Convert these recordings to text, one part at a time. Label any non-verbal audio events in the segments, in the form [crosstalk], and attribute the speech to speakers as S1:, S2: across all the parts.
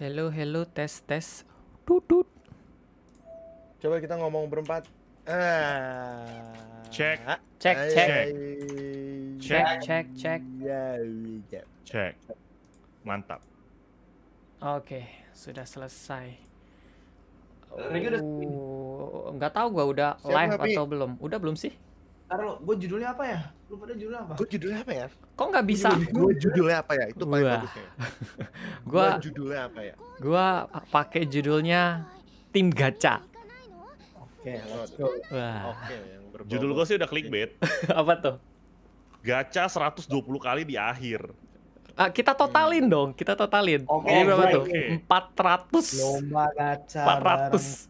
S1: Hello, hello, tes, tes. Tutut. Coba kita ngomong berempat. Ah. Cek. Ah. Cek, cek.
S2: Cek, cek, cek. Cek. Mantap.
S1: Oke, okay, sudah selesai. Oh, nggak tahu gua udah live atau belum. Udah belum sih?
S2: Taruh, gue judulnya apa ya? Lu pada judulnya apa? Gue judulnya apa ya? Kok nggak bisa? Gue judulnya apa ya? Itu paling bagusnya.
S1: [laughs] gue judulnya apa ya? Gue pakai judulnya Tim Gacha.
S2: Oke, okay, Wah. Oke, okay, yang Judul gue sih udah clickbait. [laughs] apa tuh? Gacha 120 kali di akhir. Uh, kita
S1: totalin hmm. dong, kita totalin. Oke, okay, berapa okay.
S2: tuh? 400. Lomba gacha. 400. Bareng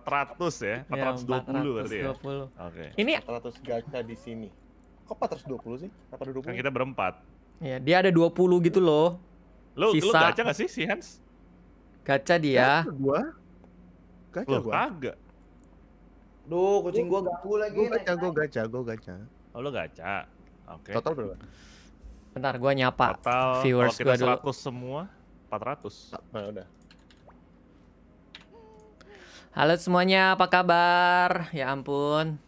S2: 400 ya? 420 ya, berarti ya? 420. Oke. Okay. Ini 400 gacha di sini. Kok 420 sih? Kenapa 20? Kan kita berempat.
S1: Iya, dia ada 20 gitu loh. Lo, Sisa. lo gacha gak sih si Hans? Gacha dia. Gacha gua? Gacha Loh, gua? Kagak. Duh,
S2: kucing gua ganggu lagi. Gua gacha,
S1: gua gacha, gua gacha.
S2: Oh, lo gacha. Oke. Okay. Total berapa?
S1: Bentar, gua nyapa Total,
S2: viewers kalau kita gua 100 semua, 400. Ah, nah, udah.
S1: Halo semuanya, apa kabar? Ya ampun,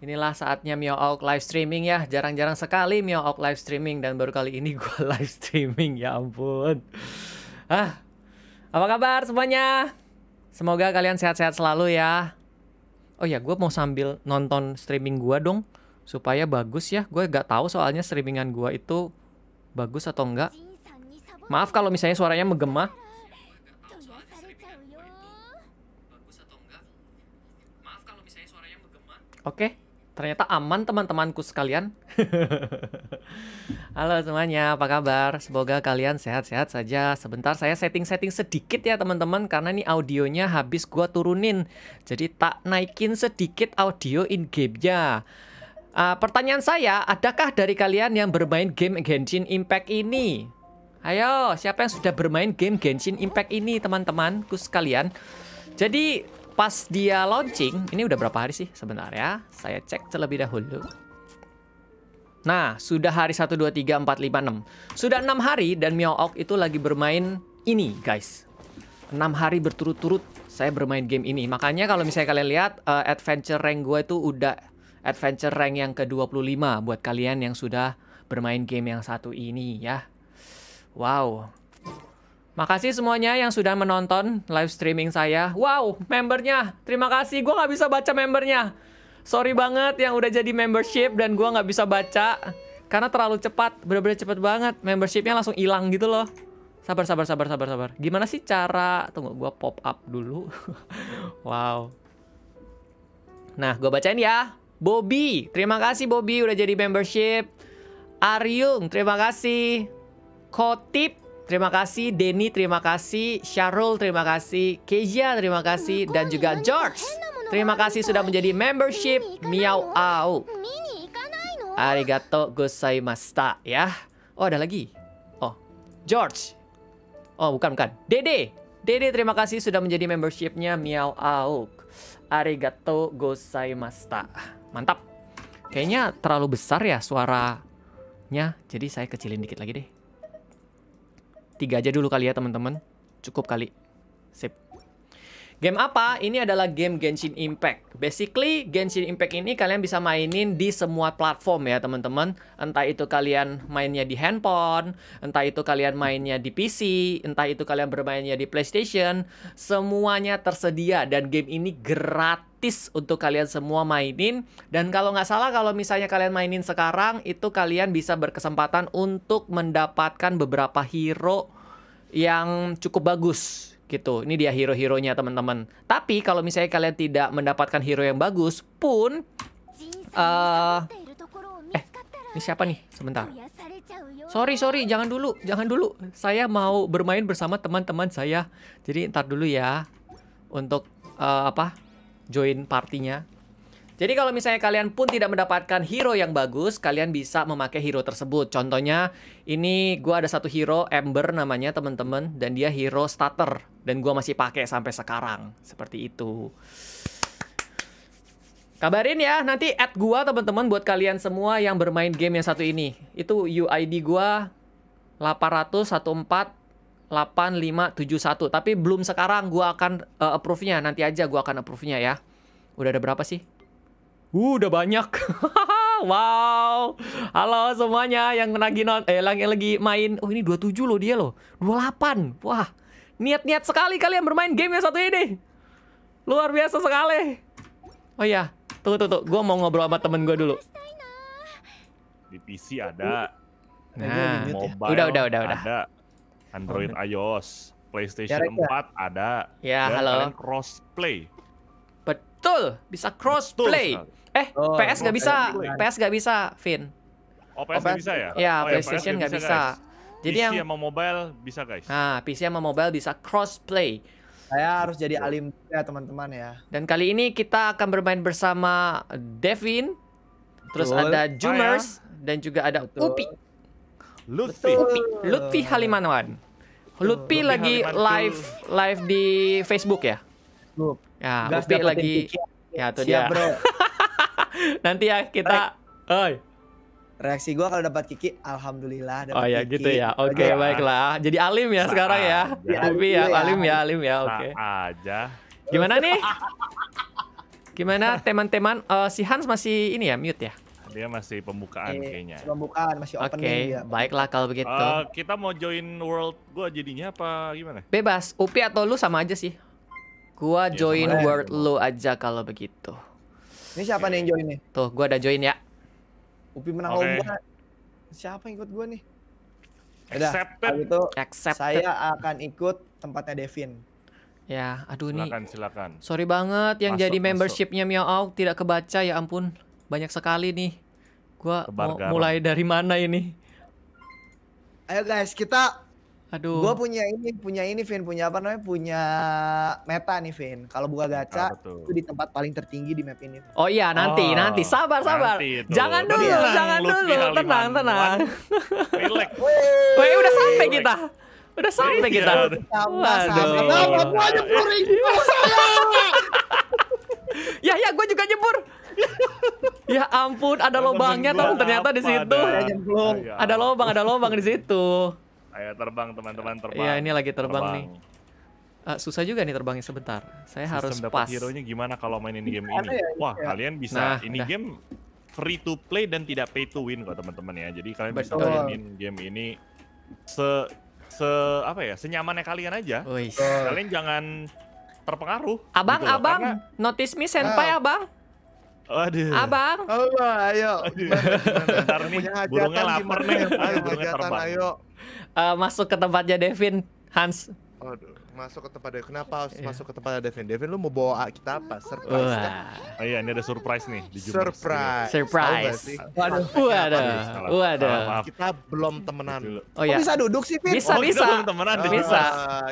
S1: inilah saatnya Mio Oak live streaming ya. Jarang-jarang sekali Mio Oak live streaming dan baru kali ini [laughs] gue live streaming, ya ampun. Ah, apa kabar semuanya? Semoga kalian sehat-sehat selalu ya. Oh ya, gue mau sambil nonton streaming gue dong, supaya bagus ya. Gue gak tahu soalnya streamingan gue itu bagus atau enggak. Maaf kalau misalnya suaranya megemah. Oke, ternyata aman teman-temanku sekalian. [laughs] Halo semuanya, apa kabar? Semoga kalian sehat-sehat saja. Sebentar saya setting-setting sedikit ya teman-teman karena ini audionya habis gua turunin. Jadi tak naikin sedikit audio in game-nya. Uh, pertanyaan saya, adakah dari kalian yang bermain game Genshin Impact ini? Ayo, siapa yang sudah bermain game Genshin Impact ini teman-temanku sekalian? Jadi pas dia launching, ini udah berapa hari sih sebenarnya? Saya cek terlebih dahulu. Nah, sudah hari 1, 2, 3, 4, 5, 6. Sudah 6 hari dan Miao itu lagi bermain ini, guys. 6 hari berturut-turut saya bermain game ini. Makanya kalau misalnya kalian lihat, uh, adventure rank gue itu udah adventure rank yang ke-25 buat kalian yang sudah bermain game yang satu ini ya. Wow, Makasih semuanya yang sudah menonton live streaming saya. Wow, membernya. Terima kasih. Gue nggak bisa baca membernya. Sorry banget yang udah jadi membership dan gue nggak bisa baca. Karena terlalu cepat, bener-bener cepat banget. Membershipnya langsung hilang gitu loh. Sabar, sabar, sabar, sabar, sabar. Gimana sih cara... Tunggu, gue pop up dulu. [laughs] wow. Nah, gue bacain ya. Bobby, terima kasih Bobby udah jadi membership. Aryung, terima kasih. Kotip, Terima kasih Denny, terima kasih Syahrul, terima kasih Kezia, terima kasih dan juga George. Terima kasih sudah menjadi membership Miau Au. Arigato Masta ya. Oh ada lagi. Oh, George. Oh bukan bukan. Dede. Dede terima kasih sudah menjadi membershipnya Miau Au. Arigato Masta Mantap. Kayaknya terlalu besar ya suaranya. Jadi saya kecilin dikit lagi deh. Tiga aja dulu kali ya teman-teman. Cukup kali. Sip. Game apa? Ini adalah game Genshin Impact. Basically, Genshin Impact ini kalian bisa mainin di semua platform ya, teman-teman. Entah itu kalian mainnya di handphone, entah itu kalian mainnya di PC, entah itu kalian bermainnya di PlayStation, semuanya tersedia dan game ini gratis untuk kalian semua mainin dan kalau nggak salah kalau misalnya kalian mainin sekarang itu kalian bisa berkesempatan untuk mendapatkan beberapa hero yang cukup bagus gitu. Ini dia hero-heronya teman-teman. Tapi kalau misalnya kalian tidak mendapatkan hero yang bagus pun uh, eh ini siapa nih? Sebentar. Sorry, sorry, jangan dulu, jangan dulu. Saya mau bermain bersama teman-teman saya. Jadi ntar dulu ya untuk uh, apa? Join partinya. Jadi kalau misalnya kalian pun tidak mendapatkan hero yang bagus, kalian bisa memakai hero tersebut. Contohnya, ini gue ada satu hero Ember namanya teman-teman dan dia hero starter dan gue masih pakai sampai sekarang. Seperti itu. Kabarin ya nanti add gue teman-teman buat kalian semua yang bermain game yang satu ini. Itu UID lima tujuh 8571 tapi belum sekarang gue akan uh, approve-nya nanti aja gue akan approve-nya ya. Udah ada berapa sih? Uh, udah banyak. [laughs] wow. Halo semuanya yang lagi non eh yang lagi main. Oh, ini 27 loh dia loh. 28. Wah. Niat-niat sekali kalian bermain game yang satu ini. Luar biasa sekali. Oh iya. tunggu, tuh tuh, gua mau ngobrol sama temen gue dulu.
S2: Di PC ada. Nah, nah ya. mobile. Udah udah udah udah. Ada. Android oh, iOS, PlayStation ya, 4 ada. Ya, Dan halo.
S1: Cross play. Betul, bisa crossplay. Eh, oh, PS nggak oh, bisa. PS nggak bisa, Vin. Oh, PS nggak oh, bisa ya? Iya, oh, ya, oh, PlayStation nggak ya, bisa. bisa. Jadi PC yang sama
S2: mobile bisa, guys.
S1: Nah, PC sama mobile bisa crossplay. Saya harus jadi alim
S2: ya, teman-teman ya.
S1: Dan kali ini kita akan bermain bersama Devin,
S2: terus Betul. ada Jumers
S1: ya. dan juga ada Betul. Upi. Lutfi. Upi. Lutfi Halimanwan. Lutfi, Lutfi lagi live live di Facebook ya? ya Lutfi. Ya, Upi lagi. Ya, tuh Siap, dia. Bro. [laughs] [laughs] Nanti ya kita Oi. Reaksi gue kalau dapat Kiki, alhamdulillah dapet Oh ya Kiki. gitu ya. Oke, okay, baiklah. Jadi alim ya Sa sekarang ya. Tapi iya, ya, iya, alim ya, alim ya. Oke. Okay.
S2: aja.
S1: Gimana nih? [laughs] Gimana teman-teman uh, si Hans masih ini ya mute ya?
S2: Dia masih pembukaan eh, kayaknya.
S1: Pembukaan masih open Oke, okay, baiklah kalau begitu. Uh,
S2: kita mau join world gue jadinya apa gimana?
S1: Bebas, Upi atau lu sama aja sih. Gua join yeah, world lu aja kalau begitu. Ini siapa okay. nih yang join nih? Tuh, gua ada join ya. Upi menang okay. lomba.
S2: Siapa yang ikut gua nih? Udah, Accepted. itu Accepted. saya akan ikut tempatnya Devin.
S1: Ya, aduh ini. nih. Silakan, silakan. Sorry banget yang masuk, jadi membershipnya Miao tidak kebaca ya ampun. Banyak sekali nih. Gua mau mulai dari mana ini? Ayo guys, kita Aduh. Gua punya
S2: ini, punya ini Vin, punya apa namanya? Punya meta nih Vin. Kalau buka ah, gacha itu di tempat paling tertinggi di map ini.
S1: Oh iya, nanti, oh, nanti. Sabar, sabar. Nanti jangan dulu, tenang, jangan dulu. Tenang, tenang. Relax. Wih, udah sampai kita. Udah sampai kita. Iya. Ya, ya, gue juga nyebur. ya ampun, ada lobangnya tapi ternyata di situ. Ada lobang, iya. ada lobang di situ.
S2: Ayo terbang teman-teman iya, terbang. Iya ini lagi terbang, terbang. nih.
S1: Uh, susah juga nih terbangnya sebentar. Saya Sistem harus dapat pas. hero-nya
S2: gimana kalau mainin iya, game ini? Iya, Wah, kalian bisa nah, ini udah. game free to play dan tidak pay to win kok teman-teman ya. Jadi kalian Betul. bisa mainin game ini se se apa ya? senyamannya kalian aja. Uish. Kalian jangan terpengaruh.
S1: Abang, gitu abang, Karena... notice me senpai, ah. abang. Aduh. Abang. Abang, ayo. Aduh. [laughs] Bentar nih, burungnya lapar nih. Ya, ayo, burungnya terbang. Ayo. Eh, masuk ke tempatnya Devin Hans.
S2: Aduh masuk ke tempat Devin. Kenapa harus yeah. masuk ke tempat Devin? Devin lu mau bawa kita apa? Surprise Wah. kan? Oh iya, ini ada surprise nih di Jumat. Surprise. Surprise. Waduh. Waduh. Waduh. Kita belum temenan. Oh, iya. ya. bisa duduk sih, Fit? Bisa, oh, bisa. Belum temenan. Oh, bisa.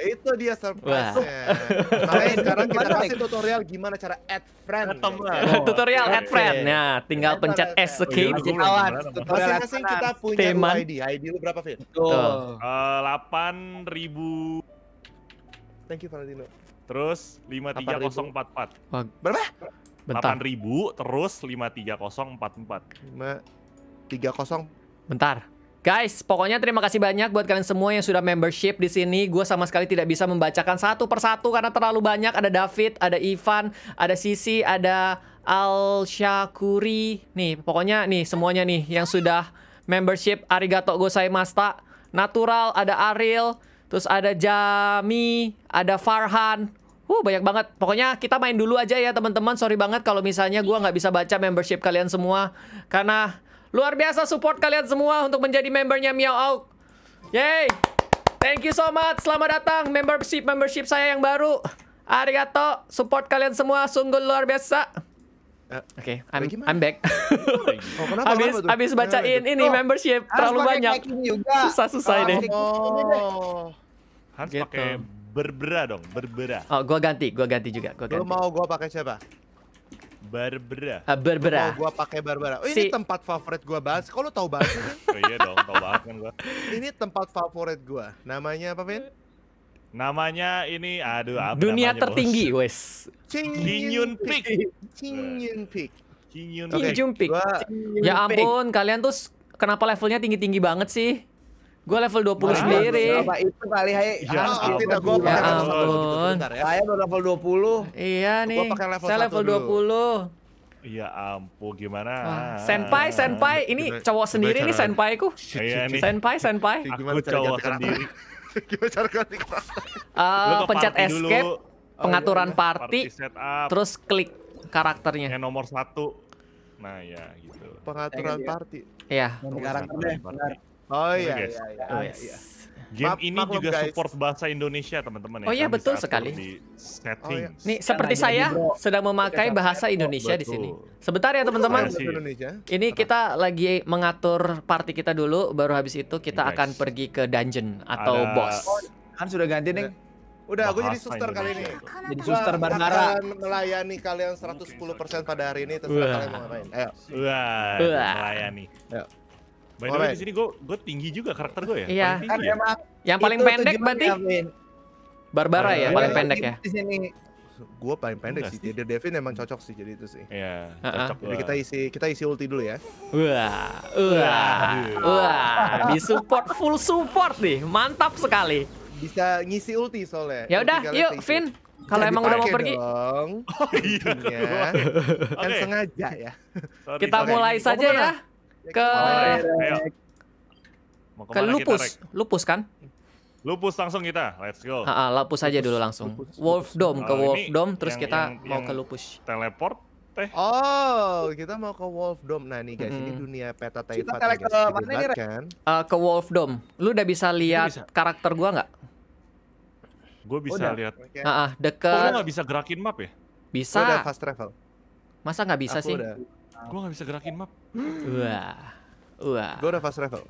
S2: itu dia surprise-nya. Nah, sekarang kita kasih tutorial gimana cara add friend. Oh, tutorial add friend.
S1: Nah, tinggal pencet escape. Iya, Masing-masing kita punya ID. ID lu berapa, Fit? Betul.
S2: 8000 eh, Thank you Valentino. Terus 53044. berapa? Bentar. 8000 terus 53044.
S1: 530 Bentar. Guys, pokoknya terima kasih banyak buat kalian semua yang sudah membership di sini. Gue sama sekali tidak bisa membacakan satu persatu karena terlalu banyak. Ada David, ada Ivan, ada Sisi, ada Al Shakuri. Nih, pokoknya nih semuanya nih yang sudah membership Arigato Gosai Masta. Natural, ada Ariel, Terus ada Jami, ada Farhan. Uh, banyak banget. Pokoknya kita main dulu aja ya teman-teman. Sorry banget kalau misalnya gue nggak bisa baca membership kalian semua. Karena luar biasa support kalian semua untuk menjadi membernya Miao Out. Yay! Thank you so much. Selamat datang membership membership saya yang baru. Arigato, support kalian semua sungguh luar biasa. Eh, Oke, okay, eh, I'm, I'm back. [laughs] oh, oh abis, abis bacain ini oh, membership terlalu banyak. Susah susah ini.
S3: Oh.
S1: Harus gitu. pakai berbera dong, berbera. Oh, gua ganti, gua ganti juga, gua ganti. Lu mau
S2: gua pakai siapa?
S1: Berbera. Uh, Lu Gua, gua
S2: pakai berbera. Oh, si... ini tempat favorit gua bahas. Kalau tahu bahas [laughs]
S1: oh, iya dong, tahu bahas kan gua.
S2: Ini tempat favorit gua. Namanya apa, Vin? Namanya ini aduh apa Dunia tertinggi, wes. Kingyun Peak. Kingyun Peak.
S1: Kingyun Peak. Kingyun Peak. Ya ampun, kalian tuh kenapa levelnya tinggi-tinggi banget sih? Gue level 20 nah, sendiri. Apa
S2: itu kali hai? Ya, ah, tidak ya ampun. Saya udah level
S1: 20. Iya nih. Gua level Saya level 20.
S2: Iya ampun gimana? Ah, senpai,
S1: senpai, ini cowok sendiri nih senpai ku. Iya, senpai, senpai. Aku cowok sendiri. [laughs] Gimana cara ganti eh, kelas? Uh, pencet escape, dulu.
S2: Oh, pengaturan oh, iya. party, party setup, terus klik karakternya. Yang nomor satu. Nah ya gitu. Pengaturan eh, party. Iya. Pengaturan party. Oh iya. Oh iya. iya, iya, iya. Oh, ah, iya. Game ini juga guys. support bahasa Indonesia, teman-teman ya. Oh iya, kan betul sekali. Oh, iya. Nih, iya, seperti iya, saya bro. Iya,
S1: sedang memakai bahasa Indonesia betul. di sini. Sebentar ya, teman-teman. Ini kita lagi mengatur party kita dulu, baru habis itu kita akan pergi ke dungeon atau Ada... boss. Oh, kan sudah ganti, nih.
S2: Udah, aku jadi suster kali ini. Jadi kan suster Barnara. melayani kalian 110% pada hari ini, terserah kalian mau ngapain. Ayo. Wah, melayani. Ayo. By the way di sini gue gue tinggi juga karakter gue ya. Iya. kan, ya? Yang paling pendek berarti Barbara ya, iya. paling pendek ya. Di sini gue paling pendek sih. Jadi Devin emang cocok sih jadi itu sih.
S1: Iya. Cocok. Jadi kita
S2: isi kita isi ulti dulu ya.
S1: Wah, wah, wah. Di support full support nih, mantap sekali. Bisa ngisi ulti soalnya. Ya udah, yuk Vin. Kalau emang udah mau pergi. Dong. [laughs] Oh, iya. kan okay. sengaja ya. Sorry. Kita okay. mulai saja ya. Ya, ke ke lupus, lupus kan? Lupus langsung kita, let's go. Ha, ha, lupus aja dulu langsung. Lupus, Wolf Dome ke uh, nah, Dome, terus yang, kita yang, mau yang ke lupus. Teleport
S2: teh. Oh, kita mau ke Wolf Dome. Nah
S1: nih guys, hmm. ini dunia peta taifat Kita ke mana nih? Kan? Uh, ke Wolf Dome. Lu udah bisa lihat bisa. karakter gua nggak? Gue bisa lihat. Okay. Uh, uh, deket. Oh, lu nggak bisa gerakin
S2: map ya? Bisa. udah fast travel.
S1: Masa nggak bisa Aku sih? Udah. Gua nggak bisa gerakin map. Wah. Wah. Gua udah fast travel.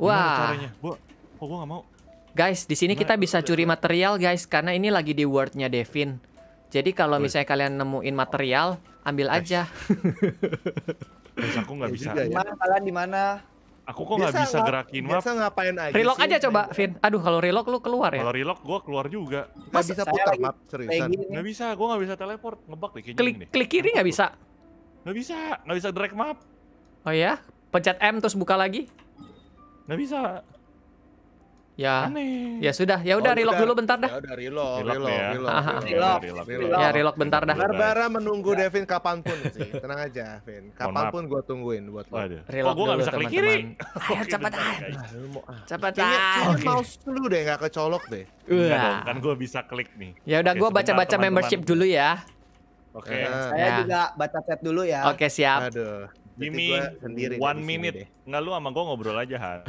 S1: Wah. caranya? Gua kok oh, gua nggak mau. Guys, di sini kita bisa curi material, guys, karena ini lagi di wordnya Devin. Jadi kalau misalnya kalian nemuin material, ambil aja. [laughs]
S2: guys, aku nggak ya bisa. Ya. Mana kalian di mana? Aku kok nggak bisa gerakin map. Bisa ngapain aja aja coba, Vin. Aduh, kalau reload lu keluar ya? Kalau reload gua keluar juga. gue bisa putar map, seriusan. Nggak bisa, gua nggak bisa teleport.
S1: Ngebug deh kayaknya Klik,
S2: klik kiri nggak bisa. Nggak bisa, nggak bisa drag
S1: map. Oh ya? Pencet M terus buka lagi? Nggak bisa. Ya. Aneh. Ya sudah, ya udah oh, relock dulu bentar dah. Ya udah relock, relock, ya. relock, relock, relock, Ya relock bentar dah. Barbara
S2: menunggu ya. Devin kapanpun sih. Tenang aja, Vin. Kapanpun gue tungguin buat lo. Relock oh, gue nggak bisa klik kiri. Ayo gitu? cepetan. Gitu. Cepetan. Iya, mouse dulu deh, nggak kecolok deh. Iya dong, kan gue bisa klik nih.
S1: Ya udah gue baca-baca membership dulu ya.
S2: Oke. Okay. Eh, eh. saya nah. juga
S1: baca chat dulu ya. Oke, okay,
S2: siap. Aduh.
S1: Jimmy, sendiri one minute. Nggak lu sama gue ngobrol aja, Han.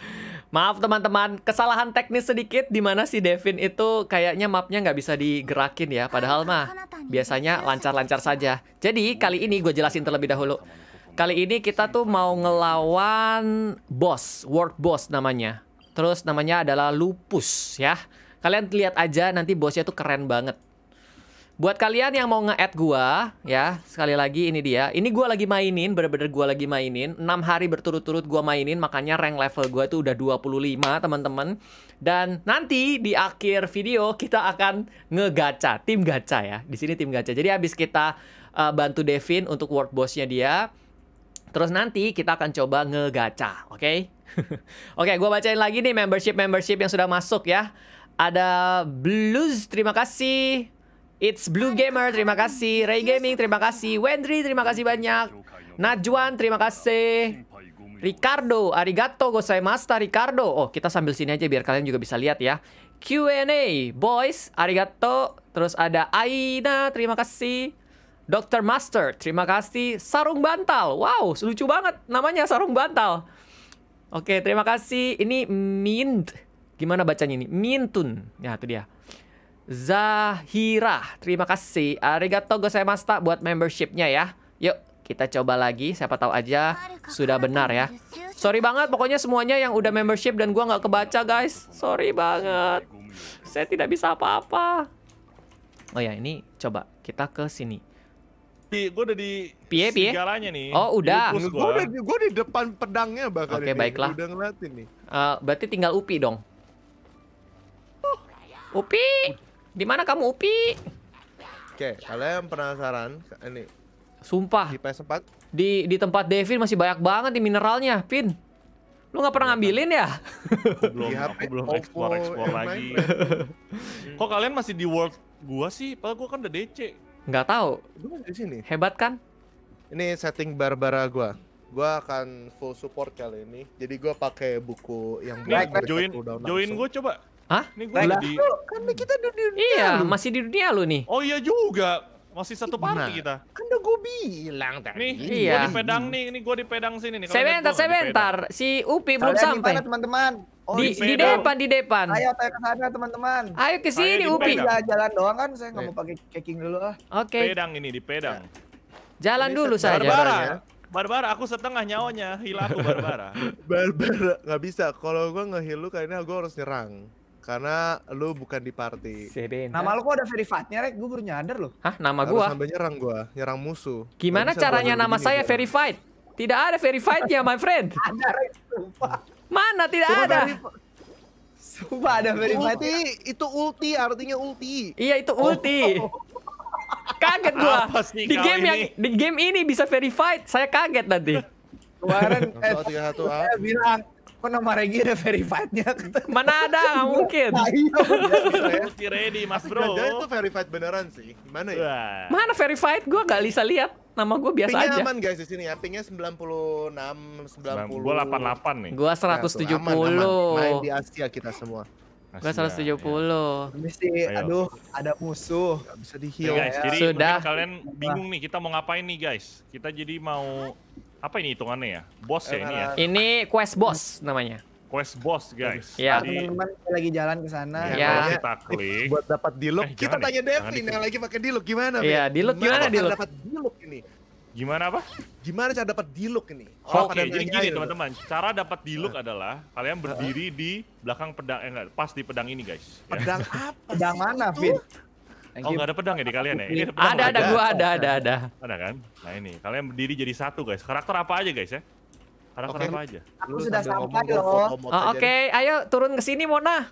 S1: [laughs] Maaf teman-teman, kesalahan teknis sedikit di mana si Devin itu kayaknya mapnya nggak bisa digerakin ya. Padahal mah biasanya lancar-lancar saja. Jadi kali ini gue jelasin terlebih dahulu. Kali ini kita tuh mau ngelawan boss, world boss namanya. Terus namanya adalah Lupus ya. Kalian lihat aja nanti bosnya tuh keren banget. Buat kalian yang mau nge-add gua ya, sekali lagi ini dia. Ini gua lagi mainin, bener-bener gua lagi mainin. 6 hari berturut-turut gua mainin, makanya rank level gua itu udah 25, teman-teman. Dan nanti di akhir video kita akan ngegacha, tim gacha ya. Di sini tim gacha. Jadi habis kita uh, bantu Devin untuk world bossnya dia, Terus nanti kita akan coba ngegacha, oke? Okay? [laughs] oke, okay, gue bacain lagi nih membership-membership yang sudah masuk ya. Ada Blues, terima kasih. It's Blue Gamer, terima kasih. Ray Gaming, terima kasih. Wendry, terima kasih banyak. Najwan, terima kasih. Ricardo, arigato gozaimasta Ricardo. Oh, kita sambil sini aja biar kalian juga bisa lihat ya. Q&A, boys, arigato. Terus ada Aina, terima kasih. Dr. Master, terima kasih. Sarung bantal, wow, lucu banget namanya sarung bantal. Oke, terima kasih. Ini Mint, gimana bacanya ini? Mintun, ya itu dia. Zahira. Terima kasih. Arigato gozaimashita buat membershipnya ya. Yuk, kita coba lagi. Siapa tahu aja sudah benar ya. Sorry banget, pokoknya semuanya yang udah membership dan gua nggak kebaca guys. Sorry banget. Saya tidak bisa apa-apa. Oh ya, ini coba kita ke sini. Gue udah di pie, pie. segalanya nih. Oh udah. Gue udah, di depan pedangnya bakal. Oke okay, baiklah. Udah ngeliatin nih. Uh, berarti tinggal upi dong. Oh. Upi. Di mana kamu, Upi? Oke, kalian penasaran ini? Sumpah. Di PS4? Di di tempat Devin masih banyak banget di mineralnya, Pin. Lu nggak pernah iya, ngambilin kan? ya?
S2: belum, aku belum explore explore lagi. [laughs] Kok kalian masih di world gua sih? Padahal gua kan udah DC. Nggak tahu. Gua di sini. Hebat kan? Ini setting Barbara gua Gua akan full support kali ini jadi gua pakai buku yang Nih, join join gua coba
S1: Hah? Ini gue lagi. di...
S2: kan kita di dunia
S1: Iya, lu. masih di dunia lu
S2: nih. Oh iya juga. Masih satu party nah, kita. Kan udah gue bilang tadi. Nih, iya. gue di pedang nih, ini gue di pedang sini nih. Sebentar, sebentar. Si
S1: Upi Kalian belum sampai. teman-teman? Oh, di, di, depan,
S2: di depan. Ayo, ayo ke sana teman-teman. Ayo ke sini Upi. Jalan, jalan doang kan, saya nggak mau pakai caking dulu ah. Oke. Okay. Pedang ini di pedang. Jalan ini dulu saja. Barbara. Barbara, aku setengah nyawanya. Hilang aku Barbara. [laughs] Barbara, nggak bisa. Kalau gue nge-heal lu kayaknya gue harus nyerang. Karena lu bukan di party. Sebentar. Nama lu kok ada verifiednya, Rek? Gue baru nyadar
S1: Hah, nama gua? sampe nyerang
S2: gua, nyerang musuh. Gimana caranya nama saya
S1: verified? Tidak ada verified verifiednya, my friend. [laughs] ada, Rek. Sumpah. Mana tidak Cuma ada? Sumpah ada verified. Ulti,
S2: itu ulti, artinya ulti.
S1: Iya, itu ulti. Oh. Kaget gua. Di game ini? yang di game ini bisa verified. Saya kaget nanti.
S2: Kemarin eh, saya bilang Kok nama Regi ada verified-nya?
S1: Mana ada, [laughs] nggak mungkin. Nah,
S2: iya, ready, mas kan bro. Jangan itu verified beneran sih. Mana ya?
S1: Mana verified? Gue gak bisa lihat. Nama gue biasa pingnya aja. aman
S2: guys di sini ya. Pingnya 96, 90. Gue 88 nih. Gue 170. Nah, aman, aman. Main di Asia kita semua. Gue 170.
S1: Ya. Mesti, aduh,
S2: ada musuh. Gak bisa di heal. ya. jadi Sudah. kalian bingung nah. nih, kita mau ngapain nih guys. Kita jadi mau apa ini hitungannya ya? Bos ya ini ya? Eh,
S1: ini quest boss namanya. Quest boss guys.
S2: Ya. Teman-teman lagi jalan ke sana. Ya. ya. Kita klik. Buat dapat diluk, kita tanya Devin yang lagi pakai diluk gimana? Iya, diluk gimana diluk? Dapat diluk ini. Gimana apa? Gimana cara dapat diluk ini? Oh, Oke, jadi gini teman-teman. Cara dapat diluk nah. adalah kalian berdiri di belakang pedang, eh enggak, pas di pedang ini guys. Ya. Pedang [laughs] apa? Pedang mana, Vin? Thank oh nggak ada pedang ya di kalian ya? Ini ada, ada, ada, gua ada, ada, ada. Ada kan? Nah ini kalian berdiri jadi satu guys. Karakter apa aja guys ya? Karakter okay. apa aja? Aku sudah sampai loh. Oh, Oke, okay.
S1: ayo turun ke sini Mona.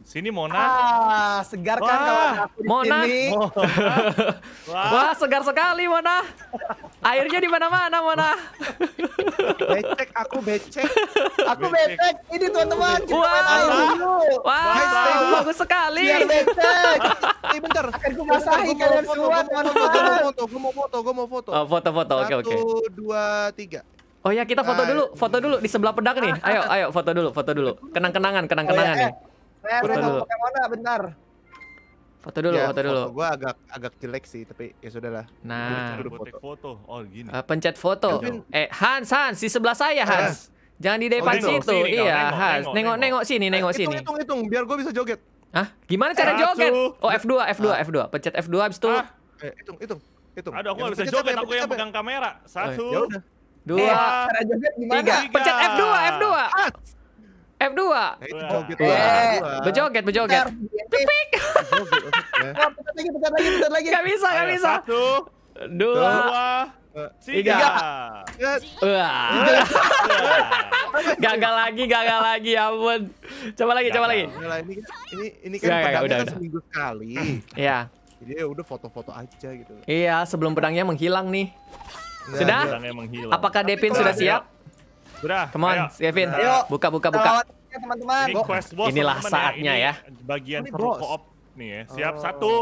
S1: Sini Mona. Ah, segar kan kalau aku di sini.
S2: [laughs]
S1: Wah. Wah, segar sekali Mona. Airnya di mana-mana Mona. becek, aku becek. [laughs] Aku becek. becek. Ini teman-teman,
S2: kita wow. main Wah, wow. bagus sekali. Biar becek.
S1: [laughs] Eh bentar. Akan ku eh, masahi kalian semua teman-teman. Gue mau foto,
S2: gue mau foto, gue mau foto. Oh, foto
S1: foto. Oke oke. Satu, dua, tiga. Oh ya kita foto ah, dulu, iya. foto dulu di sebelah pedang nih. Ayo ayo foto dulu, foto dulu. Kenang-kenangan, kenang-kenangan oh, iya, nih.
S2: Eh, foto mana bentar.
S1: Foto dulu, ya, foto dulu. gue
S2: gua agak agak jelek sih, tapi ya sudahlah.
S1: Nah, dulu, foto. foto. Oh, gini. Uh, pencet foto. Kevin. Eh, Hans, Hans, di sebelah saya, eh. Hans. Jangan di depan oh, gitu. situ. Oh, sini, iya, nengok, Hans. Nengok-nengok sini, nengok eh, sini. Hitung, hitung, hitung biar gua bisa joget. Hah? Gimana cara Satu. Eh, joget? Oh F2, F2, ah. F2. Pencet F2 habis itu. Ah. Eh,
S2: hitung, hitung, hitung. Aduh, aku yang bisa joget, aku yang pegang kamera. Eh, satu. Ya
S1: dua. cara joget gimana? Tiga. Pencet F2, F2. Ah. F2. Nah, itu joget. Eh. Bejoget, bejoget. Cepik. Bentar lagi,
S2: bentar lagi, bentar lagi. Gak bisa, gak bisa.
S1: Satu. dua tiga. tiga. Wah. gagal lagi, gagal lagi, ya ampun. Coba lagi, gagal. coba lagi. Ini ini ini kan gagal, pedangnya udah, kan udah. seminggu sekali. Iya.
S2: Jadi ya udah foto-foto aja gitu. Iya,
S1: sebelum pedangnya menghilang nih. Nah, sudah? Iya.
S2: Pedangnya menghilang. Apakah Devin sudah siap? Sudah. Come on, ayo. Devin. Ayo. Buka, buka, buka. teman-teman. Ini quest boss, Inilah teman -teman ya. saatnya ya. ya. Ini bagian seru co-op nih ya. Siap, oh. satu,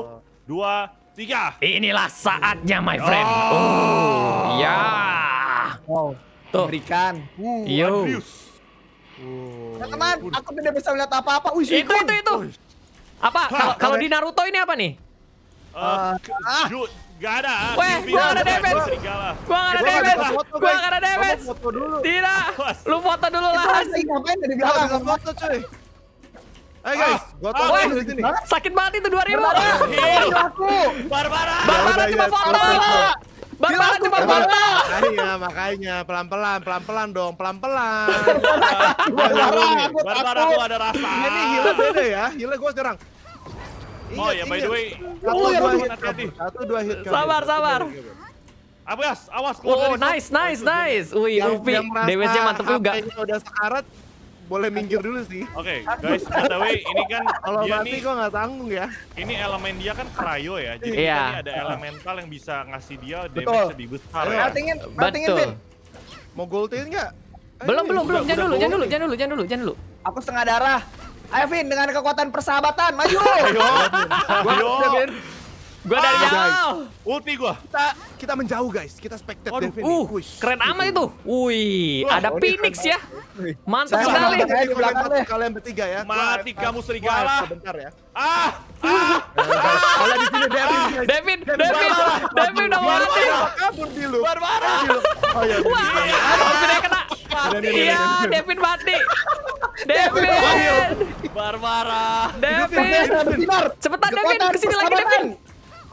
S1: dua, tiga. Inilah saatnya, my friend. Oh, oh ya. Wow. Tuh. Berikan. Uh, Yo. Ya, oh. Teman, oh. aku tidak bisa melihat apa-apa. Itu, itu, itu. Apa? Kalau di Naruto ini apa nih? Uh, ah. Gak ada. Weh, gua gak ada damage. Gua gak ada damage.
S2: Gua gak ada damage. Tidak. Lu foto dulu lah. Ngapain dari belakang? Foto cuy. Ayo eh, guys, ah, gua tahu ah, di sini. Ah, sakit banget itu 2000. Iya.
S1: aku.
S3: Barbara.
S2: Ya Barbara cuma ya, foto. Barbara cuma foto. Iya, makanya pelan-pelan, pelan-pelan dong, pelan-pelan. Barbara, Barbara gua ada rasa. Ini hilang beda ya. hilang gua sekarang. Oh ya, by the way. Oh, ya, Satu dua hit. Satu dua hit. Sabar, sabar. Awas, awas Oh, nice, nice, nice. Wih, Upi, damage-nya mantep juga. Yang udah sekarat, boleh minggir dulu sih. Oke, okay, guys, by the way, ini kan kalau mati gua nggak tanggung ya. Ini elemen dia kan krayo ya, jadi yeah. ini ada elemental yang bisa ngasih dia damage lebih besar ya. Matingin, matingin, Betul.
S1: Mau gultin enggak? Belum, eh, belum, belum. Jangan dulu, jangan dulu, jangan dulu, jangan dulu, jangan dulu. Aku setengah darah. Ayo Vin, dengan kekuatan persahabatan, maju! Ayo!
S3: Ayo!
S1: Gua dari ah. jauh.
S2: Ulti gua. Kita kita menjauh guys. Kita spectate Waduh, uh, Wish.
S1: keren amat itu. Wih, Wah, ada oh, Phoenix ya. Mantap sekali. Kalian
S2: bertiga ya. Mati kamu serigala. Sebentar ya. Ah! [laughs] Kalau Kalian ah. di sini Devin.
S1: Devin, ah. Devin, Devin udah mati.
S2: Kabur di lu. Barbara. Oh
S1: iya. Devin iya. kena. Iya, Devin iya, mati. Devin. Barbara. Devin. Cepetan Devin, kesini lagi Devin.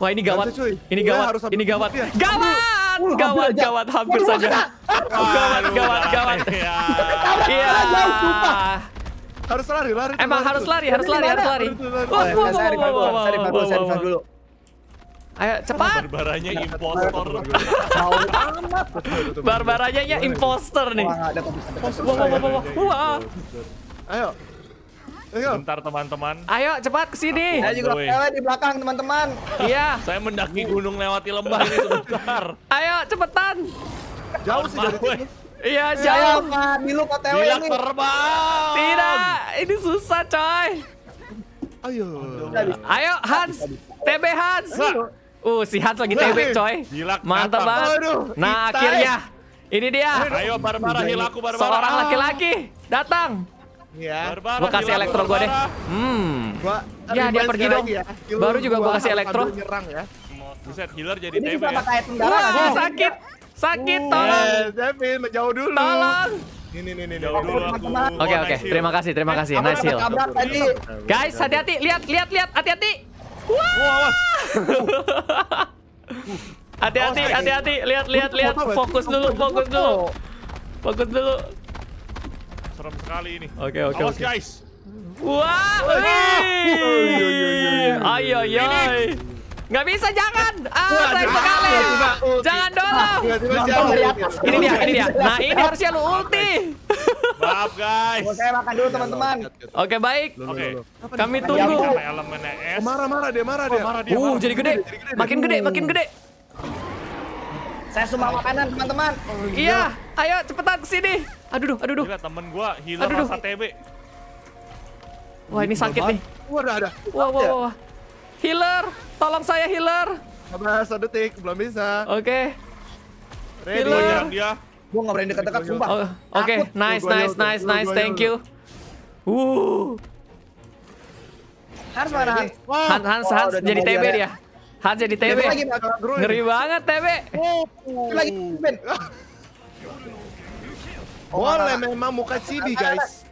S1: Wah ini gawat. Ini gawat. Ini gawat. Gawat! Gawat, gawat, hampir saja. Gawat, gawat, gawat. Iya.
S2: iya. Harus lari, lari. Emang harus
S3: lari, harus lari, harus lari. Saya revive dulu, saya revive dulu, saya revive
S1: dulu. Ayo cepat. Barbaranya impostor. Mau amat. Barbaranya imposter nih. Wah, ada Wah, wah, wah, wah. Ayo sebentar
S2: teman-teman. Ayo cepat ke sini. Saya juga pele di belakang teman-teman. iya. Saya mendaki gunung lewati lembah ini sebentar.
S1: Ayo cepetan.
S2: Jauh sih dari sini.
S1: Iya, iya jauh. Bilu KTW ini. terbang. Tidak, ini susah coy. Ayo. Ayo Hans, TB Hans. Uh, si Hans lagi TB coy. Mantap banget. Nah akhirnya, eh. ini dia. Ayo Barbara hilaku Barbara. Seorang ah. laki-laki datang ya, gua kasih elektro gue deh.
S3: Hmm. Gua, ya dia pergi dong. Ya. Baru juga gua kasih elektro.
S1: Nyerang ya.
S2: Buset, healer jadi Ini bisa ya. pakai item Wah, kan? sakit. Sakit, tolong. Devin, menjauh dulu. Tolong. Ini ini, ini jauh dulu aku.
S1: Oke oke, terima kasih, terima eh, kasih. Nice heal. Guys, hati-hati, lihat lihat lihat, hati-hati. Wah. Hati-hati, oh, hati-hati. Lihat lihat lihat, fokus dulu, fokus dulu.
S2: Fokus dulu serem sekali ini. Oke, okay, oke, okay, oke. Okay. guys. Wah,
S1: ayo, ayo. Nggak bisa, jangan. Ah, Wah, sayang sekali. Jangan ah, dolong. Ini dia, ini dia. Nah, ini harusnya lu ulti. Maaf, guys. saya makan dulu, teman-teman. Oke, baik. Oke. Kami tunggu. Marah-marah oh, oh, dia, marah dia. Uh, jadi gede. Makin gede, makin gede. Saya sumbang makanan, teman-teman. Iya, ayo cepetan
S2: ke sini. Aduh, aduh, aduh. Gila, temen gua hilang aduh, TB.
S1: Wah, ini sakit nih. Wah, ada, ada. Wah, wah, wah. Healer, tolong saya healer. Sabar, satu detik, belum bisa. Oke. Okay. Healer. dia. Gua nggak berani dekat-dekat, sumpah. Oh, oke, okay. nice, nice, nice, nice, thank you. Uh. Hans mana Hans? Wah. Hans, Hans, oh, Hans jadi TB dia. Hans jadi TB. Ngeri banget TB. Lagi,
S2: Ben. Boleh memang muka cibi guys.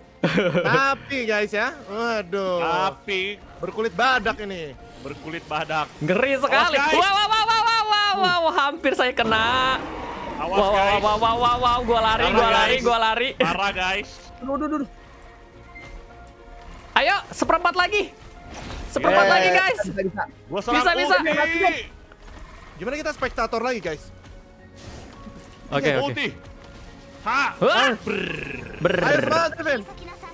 S2: Tapi guys ya, waduh. Tapi berkulit badak ini. Berkulit badak. Ngeri sekali. Awas, wow, wow, wow,
S1: wow, wow, wow, uh. hampir saya kena. Awas, wow, wow, wow, wow, wow, gua lari, gue gua lari, gue gua lari. Parah guys. Duh, duh, duh. Ayo, seperempat lagi. Seperempat yeah. lagi guys. Bisa, bisa. bisa, bisa.
S2: Gimana kita spektator lagi guys?
S3: Oke, okay, oke. Okay. Ber. Ayo
S1: Devin.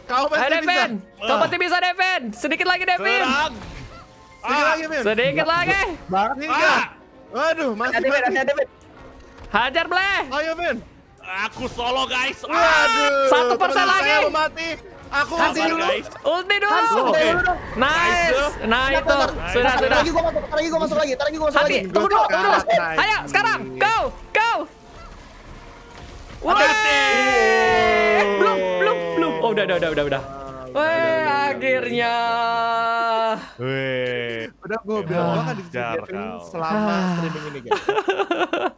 S1: Kau pasti Devin. bisa. Ah. Kau pasti bisa, Devin. Sedikit lagi, Devin. Sedikit
S3: ah. lagi, Devin. Sedikit lagi. Hingga.
S1: Ah. Aduh, masih Devin, masih. Devin. Hajar, Ble. Ayo, Ben. Aku solo,
S2: guys.
S3: Aduh. Satu persen lagi. Saya mau mati. Aku ulti dulu. Ulti dulu.
S1: Nice. Nah itu. Sudah, sudah. Lagi gua masuk, lagi gua masuk lagi. Tadi gua masuk lagi. Tunggu dulu, tunggu dulu. Ayo, sekarang. Go, go. Wah Belum, belum, belum. Oh, udah, udah, udah, udah, udah. Weh, akhirnya. Weh. Udah gue bilang gue kan di selama
S2: ah. streaming ini guys.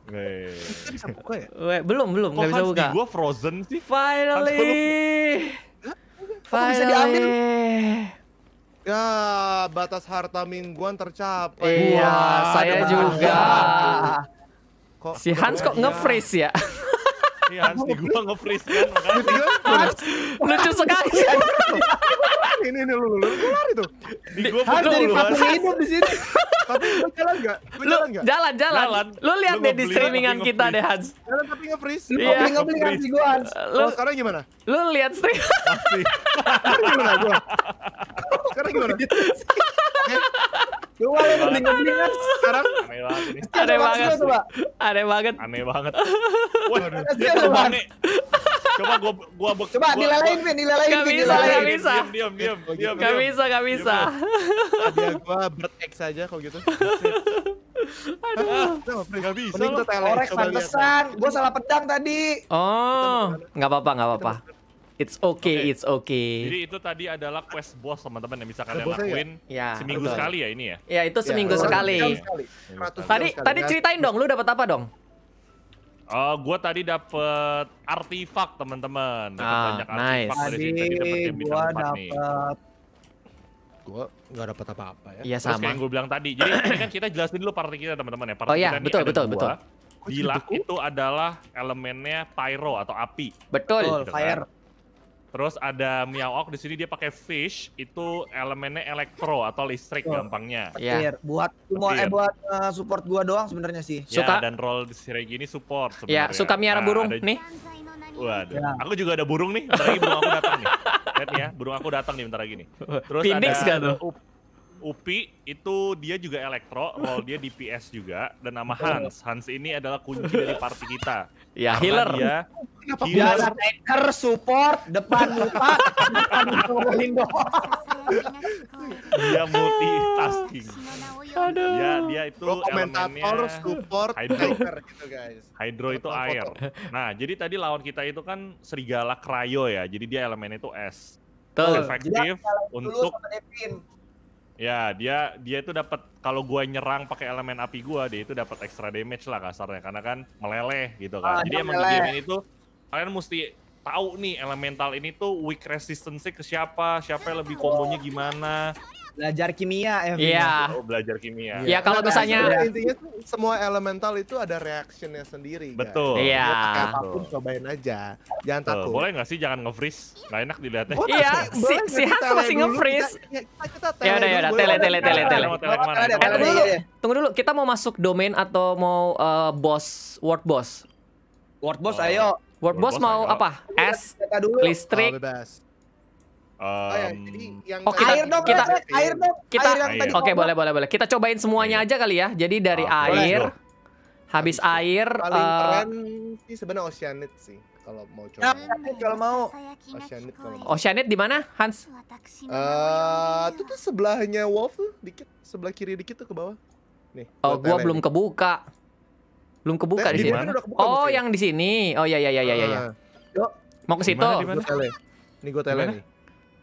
S2: Wih.
S1: bisa buka ya? Weh, belum, belum, nggak bisa buka. Gue
S2: frozen sih. Finally.
S1: Finally. bisa diambil?
S2: Ya, batas harta mingguan tercapai. Iya, saya juga.
S1: si Hans kok nge-freeze ya? [laughs]
S2: Iya, di gua nge-freeze kan. Lucu sekali. [laughs] ini ini lu lu
S3: lu
S1: lari tuh. Di gua Harus jadi patung ini di sini. tapi lu jalan enggak? Lu jalan enggak? Jalan, jalan. Lu lihat deh di streamingan kita deh Hans.
S2: Jalan tapi nge-freeze. tapi iya, yeah. nge-freeze nge gua Hans. Lu oh, sekarang gimana?
S1: Lu lihat stream. sekarang gimana gua? Sekarang gimana? Gue
S2: gitu. yang penting-pentingan sekarang. Aneh banget ini. Aneh banget. Aneh banget. Aneh banget. Waduh, dia coba nih. Coba gua gua Coba nilai lain, nilai lain, nilai lain. Enggak bisa, enggak bisa diam, diam, diam, diam. Gitu. Gak diam. bisa,
S1: gak bisa. Dia gua bertek aja kalau gitu. [laughs]
S2: Aduh, ah, gak bisa. Mending tuh telerex pantesan. Gua salah pedang tadi.
S1: Oh, nggak apa-apa, nggak apa-apa. It's okay, okay, it's okay. Jadi
S2: itu tadi adalah quest boss teman-teman yang bisa kalian ya? lakuin ya? seminggu betul. sekali ya ini ya. Ya itu ya, seminggu ya, sekali. sekali. Tadi tadi
S1: ceritain dong, lu dapat apa dong?
S2: Oh, eh, gue tadi dapet artifak teman-teman. Ah, banyak nice. dari sini. Tadi dapet gua dapet... Gue nggak dapet apa-apa ya. Iya sama. yang gue bilang tadi. Jadi [clears throat] ini kan kita jelasin dulu party kita teman-teman ya. Party oh iya, betul, betul, dua. betul. itu adalah elemennya pyro atau api.
S1: Betul. betul gitu kan? fire.
S2: Kan? Terus ada Miaok di sini dia pakai fish itu elemennya elektro atau listrik oh. gampangnya. Iya. Buat
S1: semua eh buat uh, support gua doang sebenarnya sih. Ya, suka dan
S2: roll di sini gini support ya, sebenarnya. Ya, suka miara nah, burung ada... nih. Waduh. Ya. Aku kan juga ada burung nih. Bentar lagi burung aku datang nih. Lihat ya, burung aku datang nih bentar lagi nih. [laughs] Terus Phoenix ada gak tuh? Upi itu dia juga elektro, role dia DPS juga dan nama Hans. Hans ini adalah kunci dari party kita. Ya, healer. Dia,
S1: healer. Biasa tanker, support, depan lupa, depan
S2: Dia multitasking.
S3: Aduh. Ya, dia itu komentator, support, hydro. tanker gitu guys.
S2: Hydro itu air. Nah, jadi tadi lawan kita itu kan serigala cryo ya. Jadi dia elemennya itu es. Tuh. Efektif untuk Ya, dia dia itu dapat kalau gua nyerang pakai elemen api gua, dia itu dapat extra damage lah kasarnya karena kan meleleh gitu kan. Oh, Jadi emang meleleh. di game ini tuh kalian mesti tahu nih elemental ini tuh weak resistance ke siapa, siapa yang lebih kombonya gimana,
S1: belajar kimia ya. Iya. Oh,
S2: belajar kimia. Iya, ya, kalau nah, misalnya nah, nah, intinya tuh semua elemental itu ada reaksinya sendiri. Betul. Iya. Kan? Apapun cobain aja. Jangan Betul. takut. Boleh nggak sih jangan nge-freeze? Nggak enak dilihatnya. Oh, iya, si, si Hans masih nge-freeze.
S1: Ya, ya udah ya udah tele tele tele tele. Tunggu dulu. Tunggu dulu, kita mau masuk domain atau mau uh, eh, boss word boss? Word boss oh. ayo. Word boss mau apa? Iya, S, listrik, oh, Um, oh ya, jadi yang oh, kita, air dong, kita, air,
S2: dong. Kita, Oke, boleh,
S1: boleh, boleh. Kita cobain semuanya air. Iya. aja kali ya. Jadi dari oh, air, boleh, habis, habis air. Paling uh, keren
S2: sih sebenarnya Oceanit sih kalau mau coba. Oceanit kalau mau. Oceanit kalau
S1: mau. Oceanit di mana, Hans? Eh, uh,
S2: itu ya. tuh sebelahnya Wolf tuh, dikit sebelah kiri dikit tuh ke bawah. Nih. Oh, gua belum
S1: kebuka. Belum kebuka eh, di, sini. oh, mesti. yang di sini. Oh, ya ya ya ya ya. ya. Ah. Mau ke situ. Ini gua tele nih.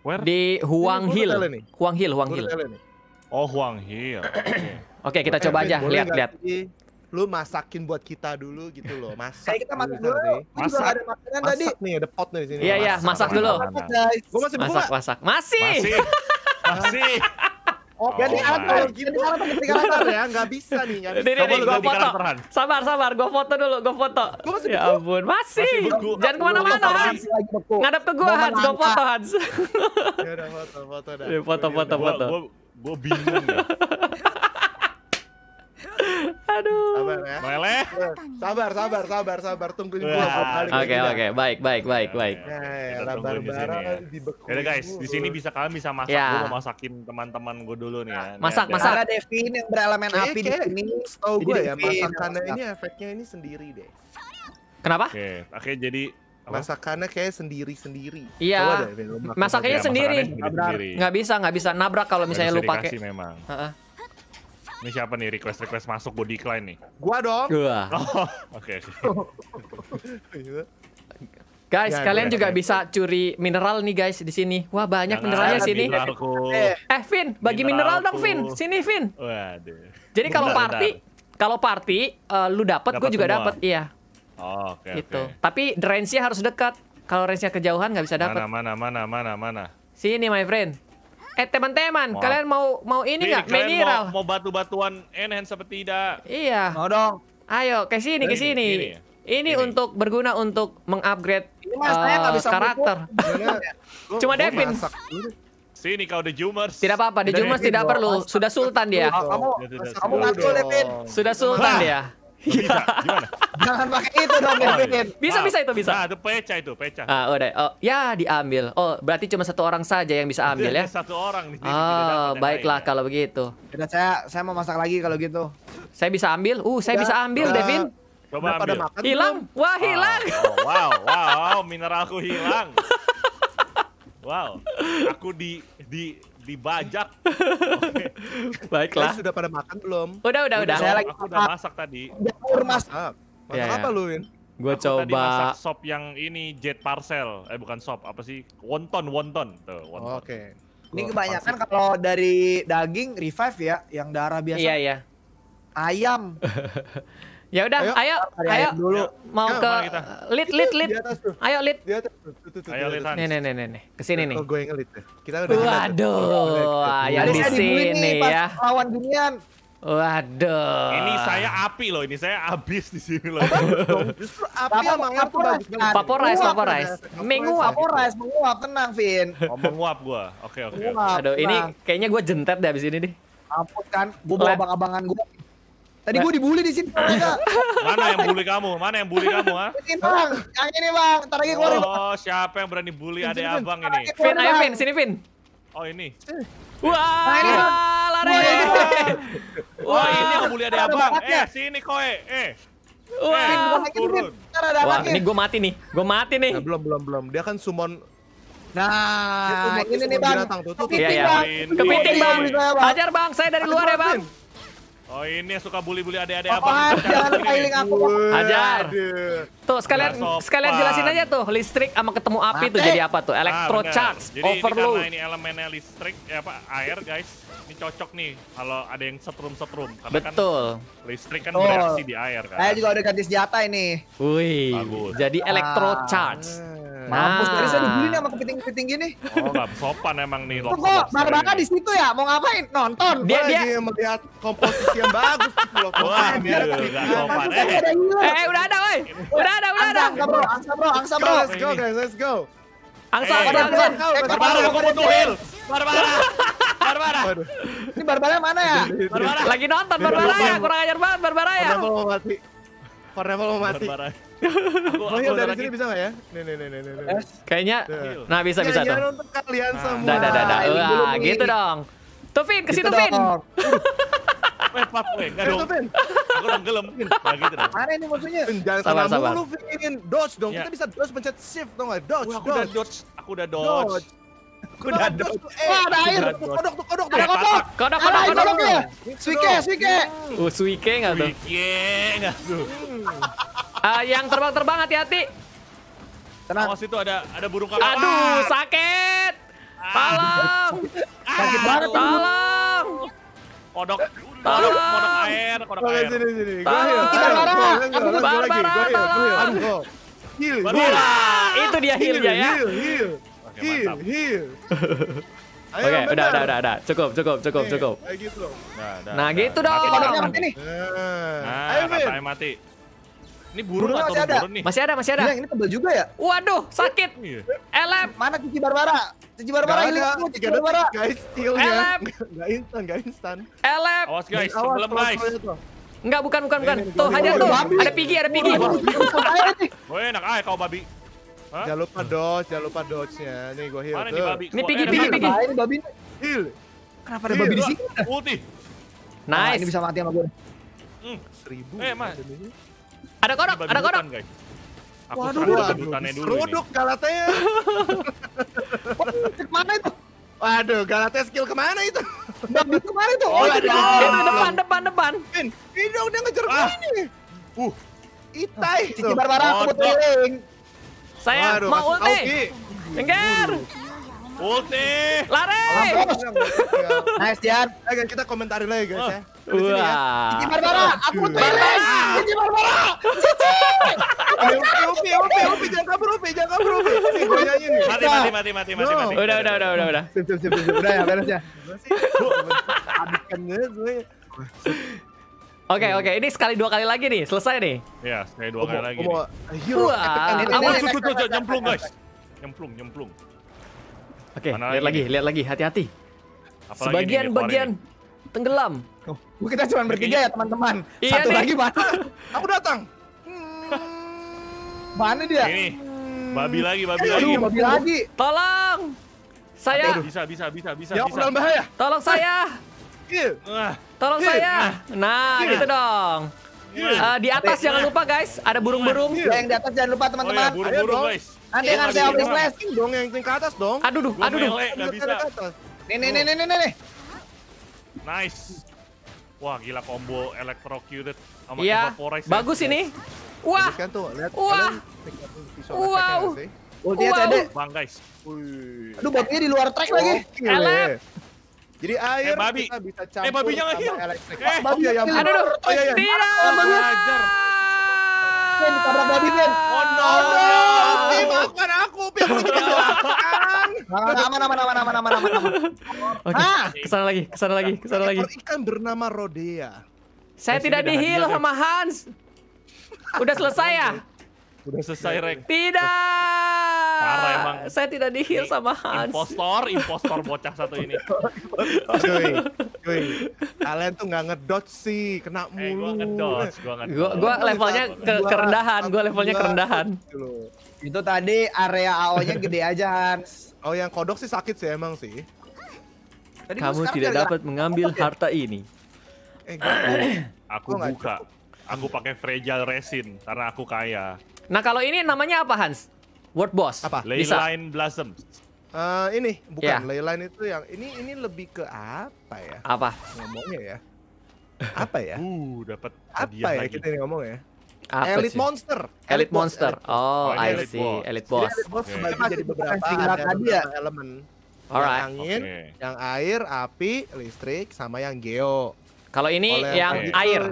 S1: Where? Di Huang Hill.
S2: Huang Hill, Huang Hill. Oh, Huang Hill. [clears throat] Oke, kita coba aja lihat-lihat. Lu masakin buat kita dulu gitu loh. Masak. Ayo kita masak kan, dulu. Masak. Ada makanan masak tadi. nih, ada pot nih
S1: di sini. Iya, iya, masak, masak dulu. Masak, masih Masak, masak. Masih. Masih. [laughs] masih. Oh, ganti oh, avatar, ganti avatar, ganti avatar ya, nggak bisa nih, Jadi bisa. Nih, nih, gue foto. Sabar, sabar, gue foto dulu, gue foto. Gua masih ya ampun, masih. masih Jangan kemana-mana, Hans. Ngadap ke gue, Hans, gue foto, Hans.
S3: Ya udah, foto, foto dah. Foto,
S2: foto, foto.
S1: Gue bingung ya. [laughs]
S2: Aduh. Sabar ya. Boleh. Sabar, sabar, sabar, sabar. Tungguin dulu. Oke, oke. Baik, baik, baik, ya, baik. Ya, eh, barang dibekuin. Ya guys, di sini bisa kalian bisa masak. Ya. masakin teman-teman gue dulu nih ya. ya masak, masak. Ada Devin yang berelemen api di sini. Tahu gua ya, masakannya ini efeknya ini sendiri deh. Kenapa? Oke, oke jadi masakannya kayak sendiri-sendiri. Iya. Masakannya sendiri. Nggak bisa, nggak bisa
S1: nabrak kalau misalnya lu pakai. Memang. Uh -uh.
S2: Ini siapa nih request request masuk gue decline nih?
S1: Gua dong. Gua. Oh, oke. Okay, okay. Guys, ya, kalian gue, ya, juga ya. bisa curi mineral nih guys di sini. Wah, banyak Jangan mineralnya sini. Mineralku. Eh, eh Vin, bagi mineral, mineral dong Vin. Sini Vin.
S2: Waduh. Jadi kalau party,
S1: kalau party uh, lu dapat, gue juga dapat, iya.
S2: Oh, oke. Okay, gitu. Okay.
S1: Tapi range-nya harus dekat. Kalau range-nya kejauhan nggak bisa dapat.
S2: Mana mana mana mana
S1: mana. Sini my friend. Eh teman-teman, kalian mau mau ini nggak? Mineral.
S2: Mau, mau batu-batuan enhance seperti tidak? Iya.
S1: Mau dong. Ayo ke sini ke sini. Ini, ini untuk berguna untuk mengupgrade uh, karakter. Cuma Devin.
S2: Sini kau The Jumers.
S1: Tidak apa-apa, The Jumers tidak perlu. Sudah sultan dia.
S2: Kamu kamu Devin.
S1: Sudah sultan dia. Bisa,
S2: gimana? Jangan pakai itu dong, oh, Kevin. Bisa, bisa itu bisa. Nah, itu pecah itu, pecah. Ah, udah.
S1: Oh, ya diambil. Oh, berarti cuma satu orang saja yang bisa ambil ya? Satu orang nih. Oh, baiklah kalau begitu. Udah saya saya mau masak lagi kalau gitu. Saya bisa ambil. Uh, saya bisa ambil, Devin. Coba ambil. Makan hilang. Wah, hilang. Ah, oh, wow,
S2: wow, mineralku hilang. [laughs] Wow, aku di di dibajak. [laughs] Baiklah. sudah pada makan belum? Udah, udah, udah. Saya lagi aku udah masak tadi. Udah masak. Masak iya, apa iya. lu, Win? Gue coba masak sop yang ini jet parcel. Eh bukan sop, apa sih? Wonton, wonton. Tuh, wonton. Oh, oke. Ini kebanyakan kalau dari daging revive ya, yang darah biasa. Iya, iya. Ayam. [laughs]
S1: Ya udah, ayo, ayo, dulu. mau ke lead, lead, lead. Ayo lead. Ayo lead. Nih, nih, nih, nih, kesini nih. gue yang lead ya. Kita udah. Waduh, di sini ya.
S2: Lawan Dunian.
S1: Waduh. Ini saya api loh, ini
S2: saya abis di sini loh. Justru api apa, ngap apa, bagus banget. Vaporize, vaporize. Menguap. Vaporize, menguap, tenang Vin.
S1: Oh, menguap gua. Oke, oke. Aduh, ini kayaknya gua jentet deh abis ini deh. Ampun kan, gua bawa abang-abangan gua
S2: Tadi gue dibully di sini. Iya. Mana yang bully kamu? Mana yang bully kamu, ha? Ini bang,
S1: yang ini bang. Entar lagi keluar. Oh,
S2: siapa yang berani bully ada abang ini? Vin, ayo Vin, sini Vin. Oh ini.
S1: Wah, nah, lari. Nah, Wah,
S2: oh, ini yang bully ada abang. Eh, sini koe. Eh. Wah, eh, turun. Wah, ini
S1: gue mati nih. Gue mati nih. Nah, belum, belum, belum. Dia kan summon Nah, ini nih iya, iya. bang. Kepiting bang. Kepiting bang. Hajar bang, saya dari luar ya bang.
S2: Oh ini suka bully-bully adek-adek oh,
S1: abang. jangan kailing aku. Ajar. Tuh sekalian sekalian jelasin aja tuh listrik sama ketemu api Mati. tuh jadi apa tuh? Ah, electro ah, charge, jadi overload. Ini karena ini
S2: elemennya listrik ya apa air guys. Ini cocok nih kalau ada yang setrum-setrum. Kan Betul. Kan listrik kan Betul. bereaksi di air kan. Saya juga udah ganti senjata ini.
S1: Wih. Bagus. Jadi ah. electro charge.
S2: Mampus nah. tadi saya dibully sama kepiting-kepiting gini. Oh, gak sopan emang nih Loko. Kok Barbara di situ ya? Mau ngapain? Nonton. Dia dia melihat komposisi yang bagus loh. Wah, dia
S1: enggak nah, sopan. Eh. Eh, eh, udah ada, woi. Udah ada, udah ada. Angsa bro, angsa bro, angsa bro. Let's go guys, let's go. Angsa, eh, angsa, angsa. Barbara, aku butuh heal. Barbara. Barbara. Ini Barbara mana ya? Barbara. Lagi nonton Barbara ya, kurang ajar banget Barbara ya.
S2: Barbara mau mati. Barbara mau mati. Barbara aku, oh, iya, aku dari sini bisa gak ya? Nih nih nih nih nih.
S1: Kayaknya, iya, iya, nah bisa bisa tuh.
S2: untuk kalian nah, semua. Dada, dada, dada. Wah gitu dong. Tufin kesitu [laughs] eh, eh, eh, Tufin. Wait, maaf, wait, enggak dong. Aku udah gelem. Nah gitu dong. Mana ini maksudnya? Jangan sabar, sabar. Lu pingin dodge dong. Kita bisa dodge pencet shift dong. Dodge, dodge. Aku udah dodge. Aku udah dodge kuda kodok Eh, kodok air. Kodok tuh, kodok tuh.
S1: Kodok, kodok. Kodok, kodok, kodok. kodok suike. kodok suike kodok uh, tuh? kodok kodok tuh. Ah, kodok terbang kodok kodok kodok itu kodok kodok kodok kodok kodok Kodok. Kodok air, kodok
S2: air.
S3: kodok kodok kodok kodok dia kodok kodok ya. Oke, mantap. Oke,
S1: okay, udah, udah, udah, udah, cukup, cukup, cukup, cukup.
S2: Nah, gitu. Nah, nah, gitu dong. mati nih. Nah, Ayo, katanya mati. Ini burung, burung atau ada. nih? Masih ada, masih ada. ini tebal juga ya? Waduh, sakit.
S1: Elep, Mana cuci Barbara? Cuci Barbara ini. Cuci Barbara. Guys, heal Elep.
S2: Gak instan, gak instan.
S1: Elep. Awas guys, sebelum guys. Enggak, bukan, bukan,
S2: bukan. Tuh, hajar tuh. Ada pigi, ada pigi. Woi, enak aja kau babi. Hah? Jangan lupa dodge, jangan lupa dodge-nya. Nih gue heal. tuh. nih babi? Nih pigi, pigi, pigi. Ini
S1: babi heal.
S2: Kenapa ada babi di sini? Ulti. Ah, nice.
S1: Nah, ini bisa mati sama gue.
S2: Hmm. Seribu.
S1: Eh, mas. Ada kodok, ada kodok.
S2: Aku waduh, waduh, seruduk Galatea. [laughs] kemana itu? Waduh, Galatea skill kemana itu? Babi kemana itu? Oh, eh, itu, depan, depan, depan. Ini dong, dia ngejar ah. gue ini. Uh. Itai. Cici Barbara, aku saya Aduh, mau ulti. Minggir. Ulti. Lari. nice, Dian. Ayo eh, guys, kita komentarin lagi guys ya. Wah.
S3: Oh, sini, ya. Barbara, aku pilih.
S2: ini Barbara. Cici. Upi, Upi, Upi, jangan kabur Upi, jangan kabur
S1: Upi. gue
S3: Mati, mati, mati, mati, mati, mati.
S2: Udah, udah, udah, udah, udah. Sip, sip, sip, udah ya, beres ya.
S1: Habiskan gue. Oke oke, ini sekali dua kali lagi nih, selesai nih.
S2: Iya, sekali dua kali lagi. Wah,
S1: awas tuh
S2: nyemplung guys. Nyemplung, nyemplung.
S1: Oke, lihat lagi, lihat lagi, hati-hati. Sebagian bagian tenggelam. Oh, kita cuma bertiga ya teman-teman. Iya Satu lagi
S2: mana? [laughs] Aku datang. [laughs] mana dia? Ini. Babi lagi, babi lagi. babi lagi. Tolong. Saya. Bisa, bisa, bisa, bisa. Ya, dalam bahaya.
S1: Tolong saya. Iya. Ah. Tolong iya. saya. Nah, iya. gitu dong. Uh, di atas jangan lupa guys, ada burung-burung. Yang di atas jangan lupa teman-teman. Oh, iya. burung-burung guys.
S3: Nanti yang saya obis flashing
S2: dong, yang ke atas dong. Aduh duh, aduh duh. Enggak bisa. Nih nih nih nih nih. Nice. Wah, gila combo electrocuted sama yeah. evaporize. Ya. Bagus ya. ini.
S1: Wah. Kan tuh, lihat Wah. Wow. Oh, dia wow. Bang guys. Aduh, botnya di luar track oh, lagi. Elep.
S2: Jadi eh, air eh, babi. kita bisa eh, campur eh, babinya sama heal. elektrik. Eh, babi yang Aduh, aduh. Oh, iya, iya. Tidak. Ajar.
S3: Ben, ditabrak babi, Ben. Oh, no. Oh, no. Pim, makan aku, Pim. Aman, aman, aman, aman, aman, aman, aman.
S2: Oke, ah! kesana lagi, kesana lagi, kesana lagi. Ikan bernama Rodea.
S1: Saya eh, tidak dihil sama Hans. Udah selesai ya? Udah selesai, Rek. Tidak. Parah emang. Saya tidak dihir sama Hans. Impostor, impostor bocah satu ini.
S2: cuy, cuy. Kalian tuh nggak ngedot sih, kena mulu. Eh, gua ngedot, gua ngedot. Gua, gua levelnya ke, kerendahan, gua levelnya kerendahan. Itu tadi area AO-nya gede aja Hans. Oh yang kodok sih sakit sih emang sih. Tadi Kamu tidak dapat
S1: mengambil harta ini. Eh, aku, aku buka.
S2: Aku pakai fragile resin karena aku kaya.
S1: Nah kalau ini namanya apa Hans? word
S2: boss. Apa? Leyline Blossom.
S1: Uh, ini bukan yeah. Leyline itu yang ini ini lebih ke
S2: apa ya? Apa? Ngomongnya ya. Apa ya? Uh, dapat apa ya lagi. kita ini ngomong ya? Apa Elite sih? Monster. Elite, Elite Monster. Elite. Oh, oh, I Elite see. Boss. Elite Boss. Elite Boss okay. jadi beberapa ada tadi ya. elemen. Alright. Yang angin, okay. yang air, api, listrik, sama yang geo. Kalau ini Oleh yang, air.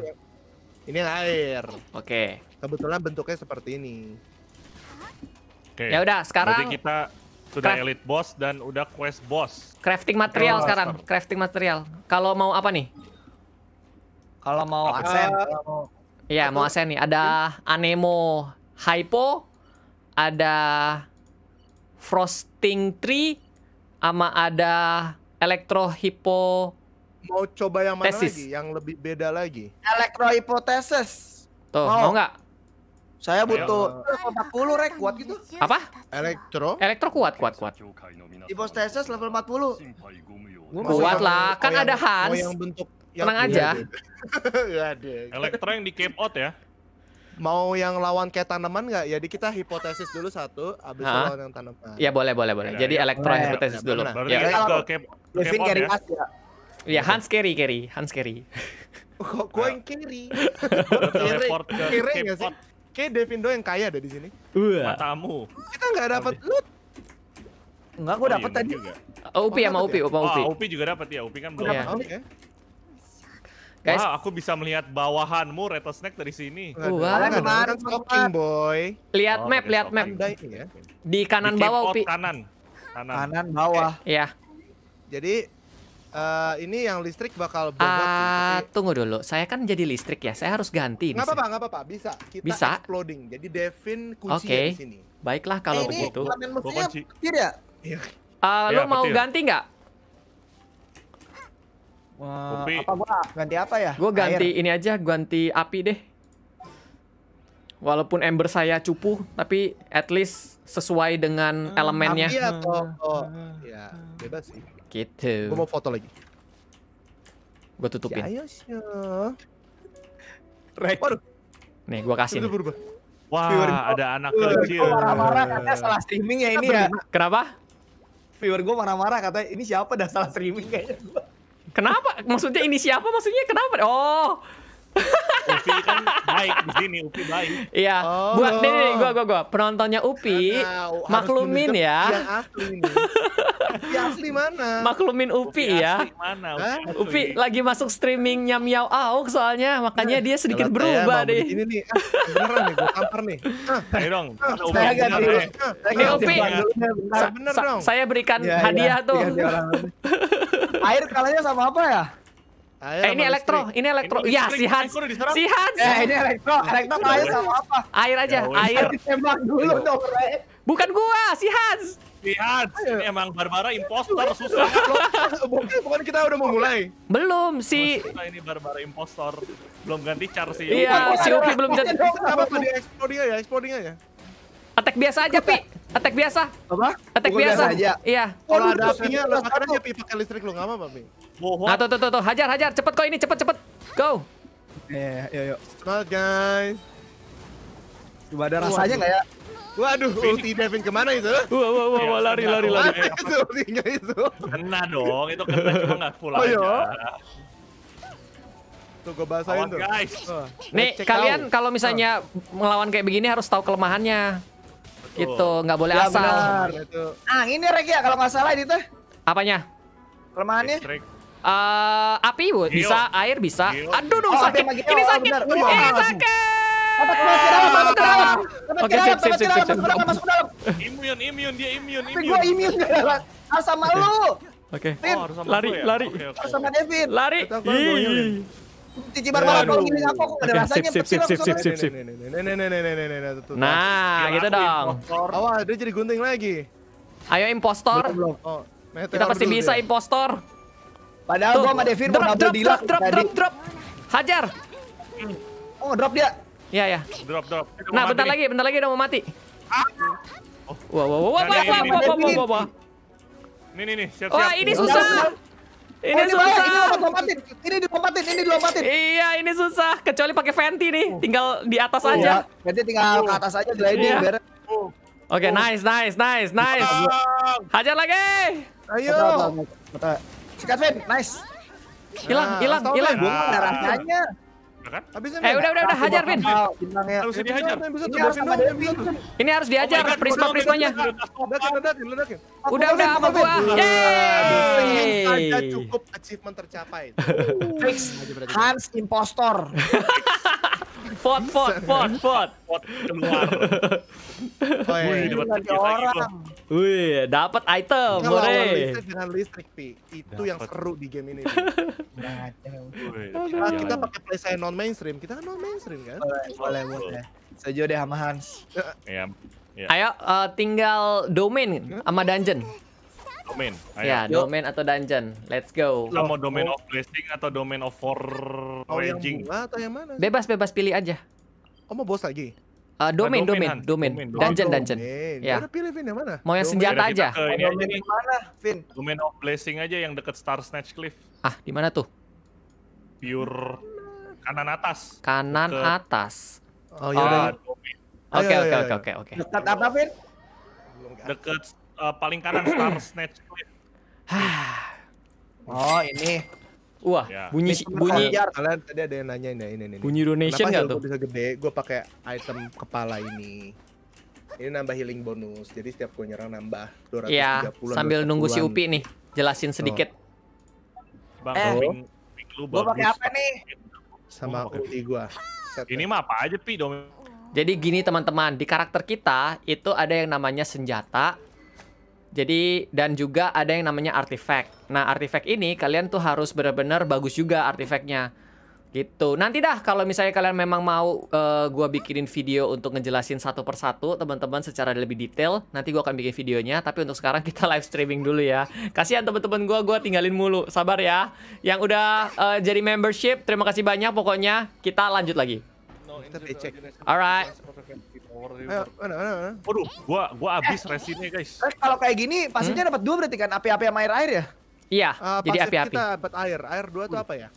S2: ini yang air. Oke. Okay. Kebetulan bentuknya seperti ini. Oke. Okay. Ya udah sekarang. Berarti kita sudah craft. elite boss dan udah quest boss. Crafting material oh, sekarang, master.
S1: crafting material. Kalau mau apa nih? Kalau mau uh, asen. Iya, mau asen nih. Ada anemo hypo, ada frosting tree, sama ada electro hypo
S2: mau coba yang mana lagi? Yang lebih beda lagi? electro
S1: hypothesis. Tuh, mau nggak? Saya butuh
S2: empat 40 rek kuat gitu.
S1: Apa? Elektro. Elektro kuat kuat kuat.
S2: Hipostasis level 40.
S1: Kuat lah, kan ada Hans. yang
S2: bentuk Tenang iya, aja. Iya. [laughs] Iya, elektro yang di cape out ya. Mau yang lawan kayak tanaman nggak? Jadi ya, kita hipotesis dulu satu, abis lawan yang tanaman. Ya boleh boleh boleh. Jadi elektro hipotesis dulu. Ya.
S1: Kevin carry ya. Ya Hans carry carry, Hans carry. [laughs] Kok gue yang carry? [laughs] Teleport ke cape
S2: out. Oke, Devindo yang kaya ada di sini.
S1: Matamu.
S2: Kita nggak dapat loot.
S1: Enggak, aku oh, iya, dapat tadi. Juga. Oh, Upi sama Upi, sama Upi. Oh, Upi
S2: juga dapat ya, Upi kan iya. belum. Guys, aku bisa melihat bawahanmu Reto dari sini. Wah, kan kemarin stalking
S1: boy. Lihat oh, map, lihat map. Di kanan bawah, Upi. Kanan. Kanan. bawah. Eh, iya. Jadi
S2: Uh, ini yang listrik bakal bobot uh, sih.
S1: Ah, tapi... Tunggu dulu, saya kan jadi listrik ya, saya harus ganti. Nggak apa-apa,
S2: nggak apa-apa, bisa. Kita bisa? exploding, jadi Devin kunci okay. di
S1: sini. Baiklah kalau eh, begitu. Ini mesinnya petir ya? Iya. Uh, ah, ya, lo mau petir. ganti nggak? Wah, apa gua ganti apa ya? Gua ganti Air. ini aja, ganti api deh. Walaupun ember saya cupu, tapi at least sesuai dengan hmm, elemennya. Api atau, oh, ya, bebas sih. Gitu. Gue mau foto lagi. Gue tutupin.
S3: Ya, ya.
S2: Rek. Waduh.
S1: Nih, gue kasih. Nih. Wah, Viewer ada gua. anak kecil. Gue marah-marah katanya salah streaming ya ini ya. Kenapa? Viewer gue marah-marah katanya ini siapa dah salah streaming kayaknya gue. Kenapa? Maksudnya ini siapa? Maksudnya kenapa? Oh. [laughs] Upi kan baik di sini, Upi baik. Iya. Oh. Buat nih, nih, gua gua gua penontonnya Upi Karena, nah, nah, maklumin ya. Upi asli [laughs] mana? Maklumin Upi, Upi ya. Mana? Upi, lagi masuk streaming nyam Miau Auk soalnya makanya nah, dia sedikit ya, berubah deh. Ini nih, ah,
S2: beneran nih, gua tampar nih. Ah, Ayo dong. Ah, saya ganti. Nih ah, Upi, sa bener dong.
S1: Saya berikan ya, hadiah ya, tuh. [laughs] Air kalanya sama apa ya? Ayah, eh, ini elektro, ini elektro. Ini ya, si Hans. Si Hans. Eh, ini elektro. Elektro air sama apa? Air aja, ya, air. Tembak dulu dong, Rek. Bukan gua, si Hans.
S2: Si Hans, ini emang Barbara impostor susah.
S1: [laughs] bukan, bukan kita udah mau mulai. Belum si
S2: susah ini Barbara impostor. Belum ganti char iya, si. Iya, si Upi belum ganti. Apa tadi exploding ya, exploding ya.
S1: Attack biasa aja, Pi. Attack biasa. Apa?
S2: Attack Bukan biasa. biasa. Aja. Iya.
S1: Kalau ada apinya, lo makan aja Pi pakai
S2: listrik lo nggak apa-apa, Pi.
S1: Bohong. Nah, tuh tuh tuh, hajar hajar, cepet kok ini, cepet cepet. Go.
S2: Eh, yeah, yuk yuk. Semangat, guys. Coba ada rasanya nggak ya? Waduh, ulti Devin kemana itu? Wah, wah, wah, wah iya, lari, iya, lari, iya. lari. Mana itu ultinya itu? Kena dong, itu kena cuma gak full oh, aja. Tuh gue bahasain tuh. Guys. Nih, kalian kalau misalnya
S1: melawan kayak begini harus tahu kelemahannya. Betul. Gitu, gak boleh ya, asal. Benar, itu. Nah, ini Rek ya, kalau nggak salah itu? tuh. Apanya? Kelemahannya? Distrik. Uh, eh, api bu, bisa, air bisa. Aduh, dong, oh, sakit. Ini oh, oh, sakit. Ini sakit. Oke, siap, siap, siap, siap, Masuk ke dalam.
S2: Imun, imun, dia imun, imun. Tapi imun enggak Harus sama lu.
S3: Oke. Lari, lari.
S2: Harus sama Devin. Lari. Cici barbaran kalau gini aku kok ada rasanya sip, sip, sip, sip, sip, sip. Nah, gitu dong. Awas, dia jadi gunting
S1: lagi. Ayo impostor.
S2: Kita pasti bisa
S1: impostor. Padahal gua sama Devin mau nabur dealer. drop, drop, drop, drop. Hajar. Oh, drop dia. Ya ya. Drop drop. Nah, bentar lagi, bentar lagi udah mau mati. Ah! Wah, wah, wah, wah, nah, wah, wah, wah, wah. wah Nih, nih, nih, siap-siap. Wah, oh, ini susah. Ini, susah. ini dilompatin, ini dilompatin, ini dilompatin. Iya, ini susah. Kecuali pakai venti nih, oh. tinggal di atas oh, aja. Ya. Berarti tinggal ke atas aja gliding, iya. beres. Oke, nice, nice, nice, nice. Hajar lagi. Ayo. Sikat, Vin. Nice. Hilang, nah, hilang, hilang. Gue darahnya kan? eh, udah udah udah hajar Vin. Harus Ini harus dihajar prisma prismanya. Udah udah apa gua. Yeay.
S2: cukup achievement tercapai. Fix Hans impostor. Kan? Fort, fort, fort, fort. Fort keluar.
S1: Wih, iya. dapat orang. Wih, dapat item, boleh. listrik
S2: dengan listrik, Pi. Itu yang seru di game ini. [laughs]
S1: Nah, kita pakai playstyle non mainstream. Kita kan non mainstream kan? Boleh, boleh, Sejauh deh sama Hans. Eh, eh. Iya, iya. Ayo, eh, tinggal domain sama dungeon. Domain. Ayo. Ya, domain atau dungeon. Let's go. Kita mau domain
S2: of blessing atau domain of for oh, raging? Yang
S1: atau yang mana? Bebas, bebas pilih aja. Oh, mau bos lagi? Uh, domain, domain, domain, domain, dungeon, dungeon.
S2: Ya. Udah pilih Vin yang mana? Mau yang senjata aja. Ini aja Mana, Vin? Domain of blessing aja yang deket Star Snatch Cliff.
S1: Ah, di mana tuh?
S2: Pure kanan atas.
S1: Kanan atas. Oh iya. Oke, oke, oke, oke, oke.
S2: Dekat apa, Vin? Dekat uh, paling kanan [clears throat] star snatch oh ini. Wah, ya. bunyi ini bunyi kalian tadi ada yang nanya ya, ini ini ini. Bunyi donation enggak tuh? bisa gede? Gue pakai item kepala ini. Ini nambah healing bonus. Jadi setiap gue nyerang nambah 230 Iya, sambil nunggu si Upi nih jelasin sedikit. Oh. Bang, eh. lu Gue pakai apa nih?
S1: Sama oh, ulti gue. Ini ya. mah apa aja, Pi? Jadi gini teman-teman, di karakter kita itu ada yang namanya senjata, jadi dan juga ada yang namanya artifact. Nah, artifact ini kalian tuh harus benar-benar bagus juga artifactnya. Gitu. Nanti dah kalau misalnya kalian memang mau uh, gua bikinin video untuk ngejelasin satu persatu teman-teman secara lebih detail, nanti gua akan bikin videonya, tapi untuk sekarang kita live streaming dulu ya. Kasihan teman-teman gua, gua tinggalin mulu. Sabar ya. Yang udah uh, jadi membership, terima kasih banyak pokoknya. Kita lanjut lagi.
S2: Alright. Bener, gue gue Waduh, gua gua abis eh. resinnya guys.
S1: Eh, kalau kayak gini pasirnya hmm? dapat dua berarti kan api-api sama air-air ya?
S2: Iya, uh, jadi api-api. kita
S1: dapat air. Air dua tuh hmm. apa ya?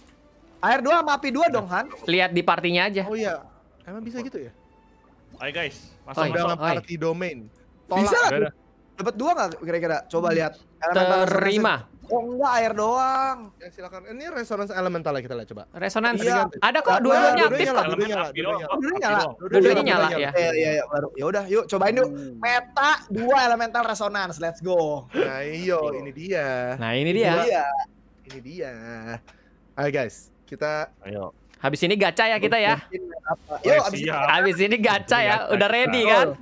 S1: Air dua sama api dua dong, Han. Lihat di partinya aja. Oh iya. Emang bisa gitu ya?
S2: Ayo guys, masuk dalam party domain. Tolak. Bisa. Dapat dua nggak kira-kira? Coba hmm. lihat. Terima. Oh enggak air doang. Ya silakan. Ini resonance elemental lah ya, kita lihat coba. Resonance. Iya. Ada kok dua-duanya aktif kok. Dua-duanya nyala. Dua-duanya nyala. Dua-duanya nyala ya. Iya iya baru. Ya udah yuk cobain yuk. Meta hmm. dua elemental resonance. Let's go. Nah, iyo ini dia.
S1: Nah, ini dia. Ini dia. Ini dia. Ayo guys, kita ayo Habis ini gacha ya kita ya. Yo, abis, ini gacha ya. Udah ready kan?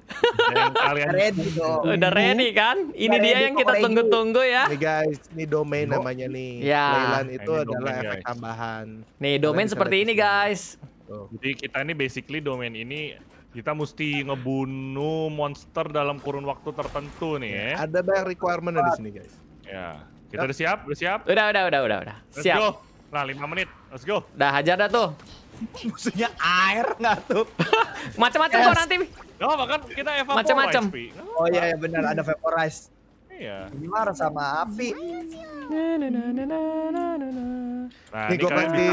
S1: Udah ready kan? Ini dia yang kita tunggu-tunggu ya.
S2: Nih guys, ini domain namanya nih. Ya. Playland itu adalah efek
S1: tambahan. Nih domain seperti ini guys. Jadi kita ini
S2: basically domain ini kita mesti ngebunuh monster dalam kurun waktu tertentu nih ya. ya. Ada banyak requirement di sini guys. Ya. Kita udah siap? Udah siap? udah, udah, udah, udah. Siap. Nah, 5 menit. Let's go. Dah hajar dah tuh. Musuhnya air nggak tuh? [laughs] Macam-macam yes. kok nanti. oh bahkan kita evaporize. Macam-macam. Oh iya, ya benar ada vaporize. Iya. Ini marah sama api.
S1: Nah, ini gue ganti.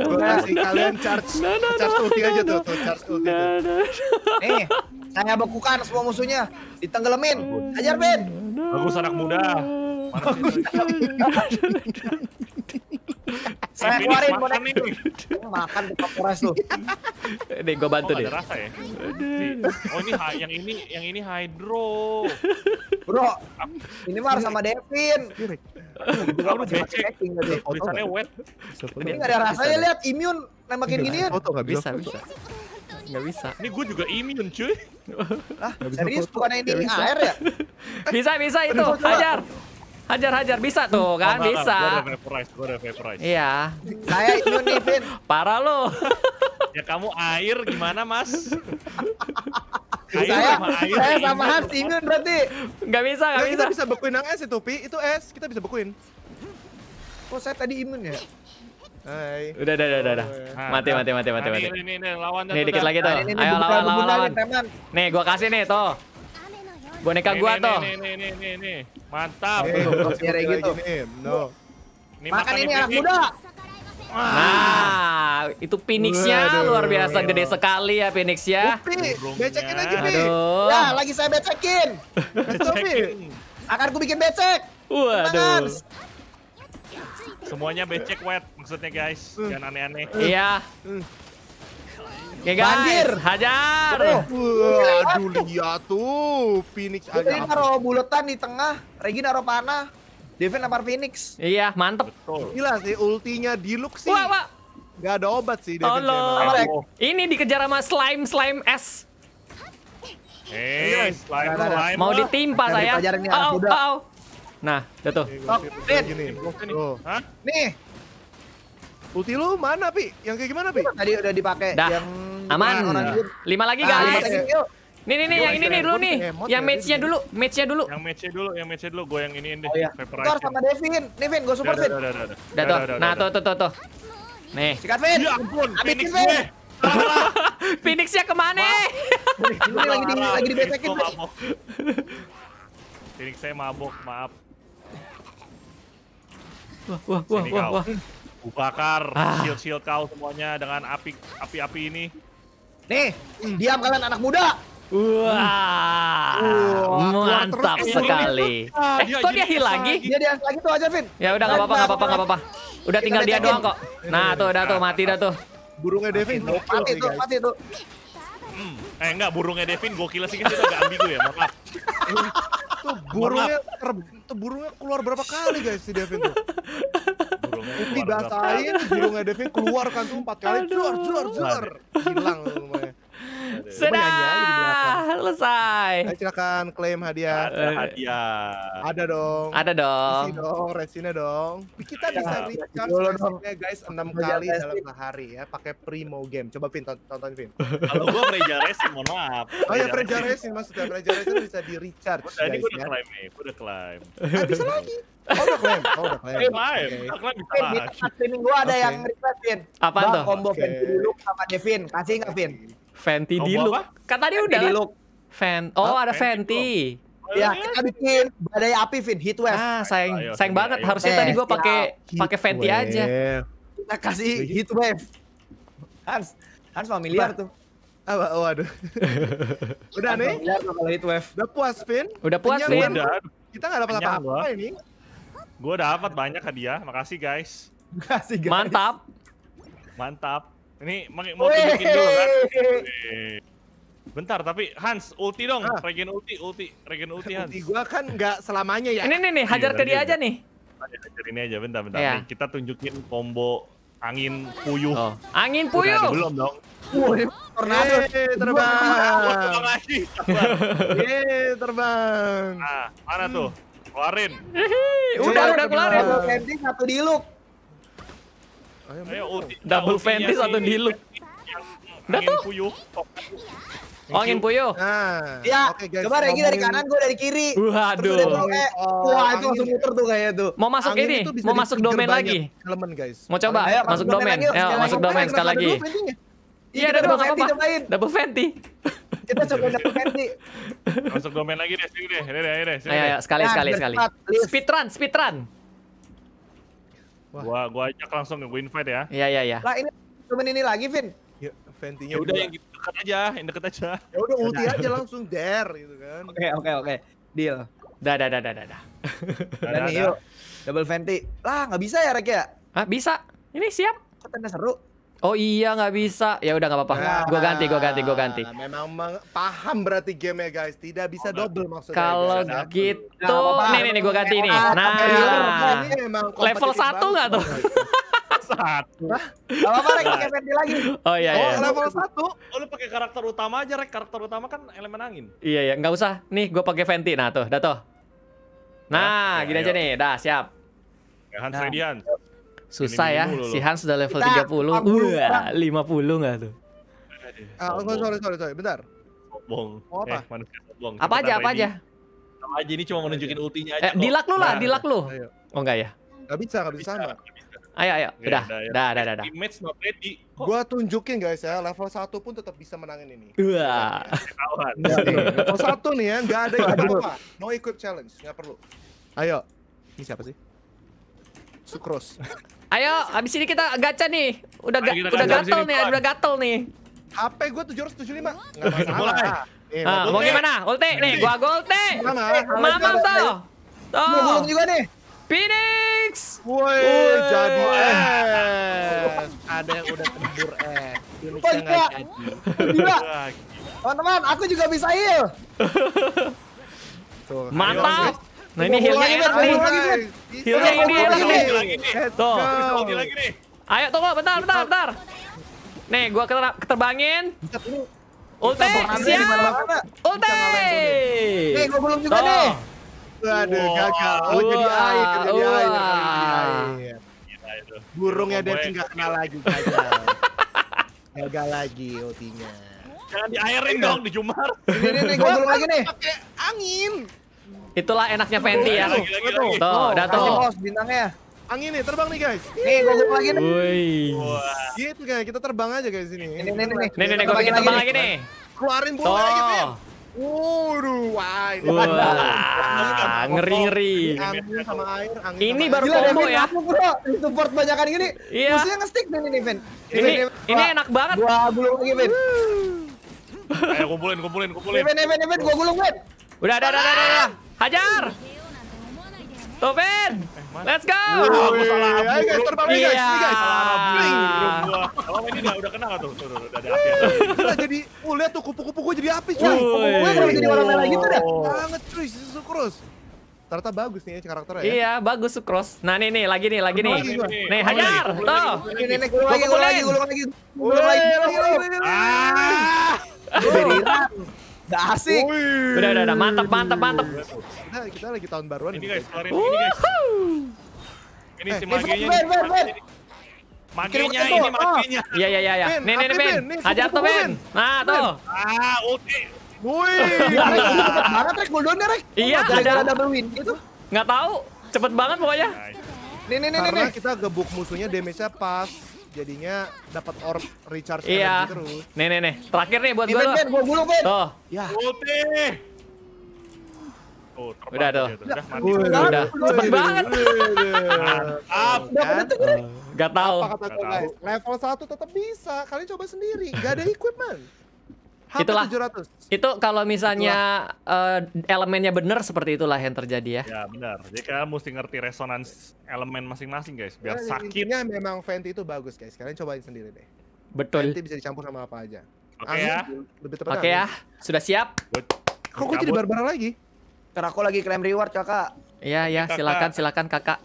S1: Gue kasih kalian charge, charge ulti
S2: aja tuh, tuh charge ulti. Nih, saya bekukan semua musuhnya, ditenggelamin. Ajar Ben. Bagus anak muda. Bagus anak muda. [laughs] [laughs] Saya keluarin bonek nih. Makan di keras lu.
S1: Nih [laughs] gua bantu oh, deh. rasa ya?
S2: Oh ini yang ini yang ini hydro. Bro, ini mah sama Devin. Gua udah becek. Tulisannya wet. Ini enggak ada rasanya lihat imun namakin gini kan. Foto enggak bisa. bisa.
S1: Gak bisa. Ini gue juga imun cuy. Ah, serius bukan ini air ya? [laughs] Bisa bisa itu, hajar Hajar-hajar bisa tuh hmm. kan, bisa. gue udah Iya. Saya itu nih, Vin. Parah lo.
S2: ya kamu air gimana, Mas? air saya, sama air. Saya sama Hans imun berarti. Gak bisa, gak ya, bisa. Kita bisa bekuin yang es itu, Pi. Itu es, kita bisa bekuin. Oh saya tadi imun ya?
S1: Hai. Udah, udah, udah, udah. Nah, nah, mati, mati, mati, nah, mati, mati. Nih, nih, nih, lawan nih, dikit lagi tuh. Nah, Ayo lawan, lawan, lawan. Ya, nih, gua kasih nih tuh. Boneka gua ini, toh. Nih,
S2: nih, nih, nih, nih. Mantap. gitu. No. makan, makan ini anak muda.
S1: Nah, itu Phoenixnya luar biasa gede sekali ya Phoenix ya.
S2: becekin aja Pi. Ya, lagi saya becekin. becekin. Akan ku bikin becek. Waduh. Semuanya becek wet maksudnya guys, jangan aneh-aneh. Iya. -aneh. Hmm. Oke guys, Banjir. hajar. Waduh, lihat tuh
S1: Phoenix aja. Ini naruh
S2: buletan di tengah, Regi naruh panah, Devin lempar Phoenix.
S1: Iya, mantep. Iya Gila sih, ultinya look sih. Wah, wah. Gak ada obat sih Devin Tolong. Ini dikejar sama slime-slime S. Hei, eh, slime, slime. Mau ditimpa saya. Oh, oh, oh. Nah, jatuh. Oh,
S2: Nih, Ulti lu mana, Pi? Yang kayak gimana, Pi? Tadi udah dipakai
S1: Dah. yang aman. Nah, lima lagi, guys. Ah, lima lagi, Nih nih nih yang ini nih dulu nih. Yang ya, match-nya dulu,
S2: match-nya dulu. Yang match-nya dulu, yang match-nya dulu gue yang ini deh. Oh iya. Tor ya. sama
S1: Devin. Nih Vin, gue
S2: super Vin. Udah
S1: udah. Nah, tuh tuh tuh tuh. Nih. Sikat Vin. Ya ampun, Phoenix gue. [laughs] Phoenix-nya kemana? Ini lagi di lagi di besekin
S2: Phoenix saya mabok, maaf.
S1: Wah, wah, wah, wah, wah.
S2: Bakar, ah. shield shield kau semuanya dengan api api api ini.
S1: Nih, diam kalian anak muda. Wah, wow. wow. mantap terus, sekali. Ini. Ah, eh, dia kok dia heal lagi? Dia dia lagi tuh aja, Vin. Ya udah nggak apa-apa, nggak apa-apa, nggak apa-apa. Udah tinggal dia doang kok. Nah, tuh udah tuh mati dah tuh. Burungnya Devin.
S2: Mati tuh, mati tuh. Eh enggak, burungnya Devin gokil sih kan kita agak ambigu ya, maaf. itu burungnya ter, itu burungnya keluar berapa kali guys si Devin tuh.
S1: Burungnya dibasahin,
S2: burungnya Devin keluar kan tuh empat kali, keluar keluar keluar Hilang lumayan. Sudah selesai. Ayo silakan klaim hadiah. Ada eh, hadiah. Ada dong. Ada dong. Isi dong, resinnya dong. Kita iya, bisa recharge resinnya guys 6 iya, kali dalam sehari ya pakai Primo game. Coba Pin tonton Pin. Kalau gua Freja Resin, mohon maaf. Oh ya Freja Resin maksudnya Freja Resin bisa di recharge. ini gua udah ya. klaim nih, gua udah klaim. Ah, bisa lagi. Oh udah klaim, oh udah klaim. Klaim, okay. klaim bisa Vin, di tempat
S1: streaming gua ada okay. yang requestin. Apa tuh? Combo okay. Vin dulu sama Devin, kasih nggak Vin? Fenty oh, Diluc. Kan tadi udah. Diluc. Fan. Oh, oh ada Fenty. Fenty. Ya, oh, kita iya. bikin badai api Vin, heat wave. Ah, sayang ayo, sayang ayo, banget ayo. harusnya eh, tadi gua eh, pakai ya. pakai Fenty wave. aja. Kita kasih heat wave. Hans,
S2: Hans familiar tuh. Apa? oh, waduh. [laughs] udah nih. Familiar kalau heat wave. Udah puas Vin? Udah puas Vin. Udah. Kita nggak dapat apa-apa ini. Gua dapat banyak hadiah. Makasih guys. Makasih guys. Mantap. Mantap. Ini mau tunjukin dulu kan? Bentar, tapi Hans, ulti dong. Ah. Regen ulti, ulti. Regen ulti, Hans. Ulti gua kan nggak selamanya ya. Ini nih, nih hajar ke dia aja nih. Hajar, ini aja, bentar, bentar. Ya. Nih, kita tunjukin combo angin puyuh. Oh.
S1: Angin puyuh? Udah, belum
S2: dong. Wih,
S1: tornado terbang. Terbang
S2: terbang. Nah, mana tuh? Keluarin. Udah, udah keluarin. Satu di diluk. Ayo ulti. Double Fendi satu diluk. Udah tuh. Puyuh. Oh, angin
S1: puyuh. Nah. Ya, okay, guys. coba Regi dari kanan, gue
S2: dari kiri. Waduh. oh, wah itu langsung
S1: muter tuh kayak tuh. Mau masuk angin ini, mau masuk domain lagi.
S2: Elemen guys.
S1: Mau coba Ayo, masuk domain. Ayo, masuk domain sekali lagi. Iya, iya, ada dua apa-apa. Double Fenty. Kita coba double Fenty. Masuk domain lagi deh, sini deh. Ayo, ayo, sekali, nah, sekali, sekali. Speed run, speed run.
S2: Gua gua ajak langsung gue invite ya. Iya iya iya. Lah ini
S1: temen ini lagi, Vin.
S2: Iya, ya, ventinya udah yang gitu dekat aja, yang dekat aja. Ya udah ulti aja langsung der gitu kan. Oke okay, oke
S1: okay, oke. Okay. Deal. Dah dah dah dah dah. dah Dan yuk. Double venti. Lah, nggak bisa ya, Rek ya? Hah, bisa. Ini siap. Kok tanda seru? Oh iya nggak bisa. Ya udah nggak apa-apa. Nah, gue ganti, gue ganti, gue ganti. Memang paham berarti game ya guys. Tidak bisa oh, double maksudnya. Kalau gitu, nah, nih nih, nih gue ganti nih. Nah, iya, level satu nggak tuh? satu.
S2: Gak apa-apa Rek, pakai lagi. Oh iya, oh, iya. Oh, level satu. Oh, lu pakai karakter utama aja Rek, karakter utama kan elemen angin.
S1: Iya, iya, nggak usah. Nih, gue pakai venti Nah tuh, dah tuh. Nah, nah gini ayo. aja nih, dah siap. Hans nah.
S2: Susah ya, mulu, si Hans sudah level tiga 30. Uh, lima 50 nggak tuh? Ah, oh, sorry, sorry, sorry, bentar. Bong. Oh, apa? Eh, bong. Apa aja, apa aja? Apa aja ini cuma menunjukin ultinya eh, aja. Eh, dilak lu lah, nah. dilak
S1: lu. Oh enggak ya?
S2: Gak bisa, gak bisa sama.
S1: Ayo, ayo, udah, udah, udah, udah. Image
S2: not ready. Gua tunjukin guys ya, level 1 pun tetap bisa menangin ini. Wah. Iya, level 1 nih ya, nggak ada yang apa
S1: No equip challenge, nggak perlu.
S2: Ayo. Ini siapa sih? Sukros.
S1: Ayo, abis ini kita gacha nih. Udah ga, udah gatel nih, udah gatel nih. HP gue 775. Enggak
S2: masalah. Eh, ah, mau gimana? Ulti nih, gua golte.
S1: Mama tuh. Tuh.
S2: Mau gulung juga
S1: nih. Phoenix. Woi, jadi eh. Ada yang udah eh. eh. Phoenix
S2: enggak jadi. Teman-teman, aku juga bisa heal.
S3: Tuh, Mantap.
S1: Nah ini healnya enak nih. Healnya ini enak nih. Tuh. Ayo tunggu, bentar, bentar, bentar. Nih, gua keterbangin. Ulte, siap. Ulte. Nih, gua belum juga nih. Waduh, gagal. Oh, jadi air, jadi air.
S2: Burungnya dia tinggal kena lagi, gagal. [laughs] Gagal
S1: lagi ultinya. Jangan diairin dong,
S2: Jumar Ini nih, gua belum lagi nih. Pakai angin.
S1: Itulah enaknya Fenty ya. Tuh, udah tuh.
S2: bintangnya. Angin nih, terbang nih guys. Nih, gue jump lagi nih. Woi. Gitu guys, kita terbang aja guys ini. Ini, ini, ini. Nih, nih, gue bikin terbang lagi nih. Keluarin bola lagi, Vin. Waduh, wah ini wah, ngeri ngeri. Angin sama air, angin ini baru combo ya. Support banyak support banyakan gini. Iya. Musuhnya nge-stick nih ini, Vin. Ini, ini enak banget. Gua gulung lagi, Vin. Ayo [laughs] eh, kumpulin, kumpulin, kumpulin. Vin, Vin, Vin, gua gulung, Vin. Udah,
S1: udah, udah, udah, udah. Hajar! Tovin! Let's go! aku salah abu, Ayo guys, terbang guys, iya. ini guys. Kalau ini udah,
S2: kenal kena tuh,
S3: tuh, udah
S1: ada api.
S2: Udah jadi, oh lihat tuh kupu-kupu gue jadi api cuy. Kupu-kupu gue jadi warna merah gitu dah? Oh. Banget cuy, si cross. Ternyata bagus nih ya, karakternya ya. Iya,
S1: bagus Sucross. Nah, nih nih lagi nih, lagi nih. Nih, hajar. Tuh. gue lagi, gue lagi, gue lagi,
S2: Gue lagi. gue lagi. Ah.
S1: Nggak asik. Udah, udah, udah. Mantap, mantap, mantap.
S2: Kita, kita lagi tahun baruan. Ini gitu. guys, keluarin ini guys. Ini eh, si
S1: magenya. Ben, ben, ben. Magenya, ini magenya. Iya, iya, iya. iya. Nih, nih, nih, Ben. Hajar tuh, Ben. Nah, tuh.
S2: Ah, oke. Wih. Iya. Mana Rek?
S1: bulldown ya, Rek? Iya, ada. Ada berwin gitu. Nggak tahu. Cepet banget pokoknya.
S2: Nih, nih, nih, nih. Karena kita gebuk musuhnya damage-nya pas jadinya dapat orb recharge iya. terus.
S1: Nih nih nih, terakhir nih buat gue ben, Gue bulu Ben. Oh. Ya. Tuh. Ya. Ulti. Oh, udah tuh. Udah, mati. udah, udah. cepet banget.
S2: Up. Apa kata gua, guys? Level 1 tetap bisa, kalian coba sendiri, Enggak ada equipment. Hampir itulah 700.
S1: itu kalau misalnya uh, elemennya benar seperti itulah yang terjadi ya ya benar jadi kalian mesti ngerti resonans elemen masing-masing
S2: guys biar ya, sakit memang venti itu bagus guys kalian cobain sendiri deh betul venti bisa dicampur
S1: sama apa aja oke okay, ya lebih tepat oke okay, ya sudah siap Good. kok gue jadi barbar
S2: lagi karena aku lagi klaim reward kakak
S1: iya ya, silakan silakan kakak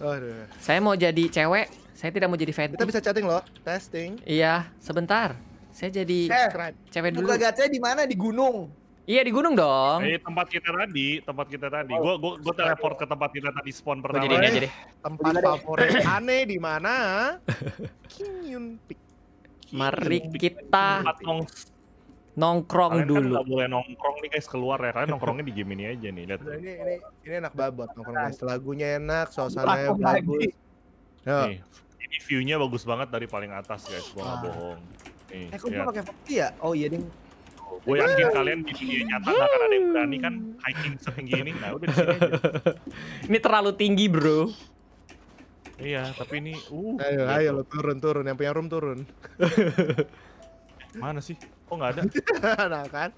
S1: Aduh. saya mau jadi cewek saya tidak mau jadi venti kita bisa
S2: chatting loh testing
S1: iya sebentar saya jadi eh, cewek dulu. Buka gacanya di mana? Di gunung. Iya di gunung
S2: dong. Eh, tempat kita tadi, tempat kita tadi. Gue oh, gue teleport ke tempat kita tadi spawn pertama. Ya, jadi ini aja deh. Tempat favorit aneh di mana? Kinyun Peak.
S1: Mari kita nongkrong kalian kan dulu. Kan boleh nongkrong nih guys keluar
S2: ya. Kalian nongkrongnya di game ini aja nih. Lihat. Nah, ini ini ini enak banget nongkrong guys. Lagunya enak, suasananya bagus. Nih, ini view-nya bagus banget dari paling atas guys. Gua ah. bohong nih. Eh, eh, kok ya. pakai Fakti ya? Oh iya, ding.
S1: Gue yakin kalian di video nyata gak akan
S2: ada yang berani kan hiking setinggi ini. Nah, udah di sini aja.
S1: [laughs] ini terlalu tinggi, Bro.
S2: Iya, tapi ini uh. Ayo, iya, ayo lo turun turun yang punya room turun. [laughs] Mana sih? Oh nggak ada. [laughs] nah kan.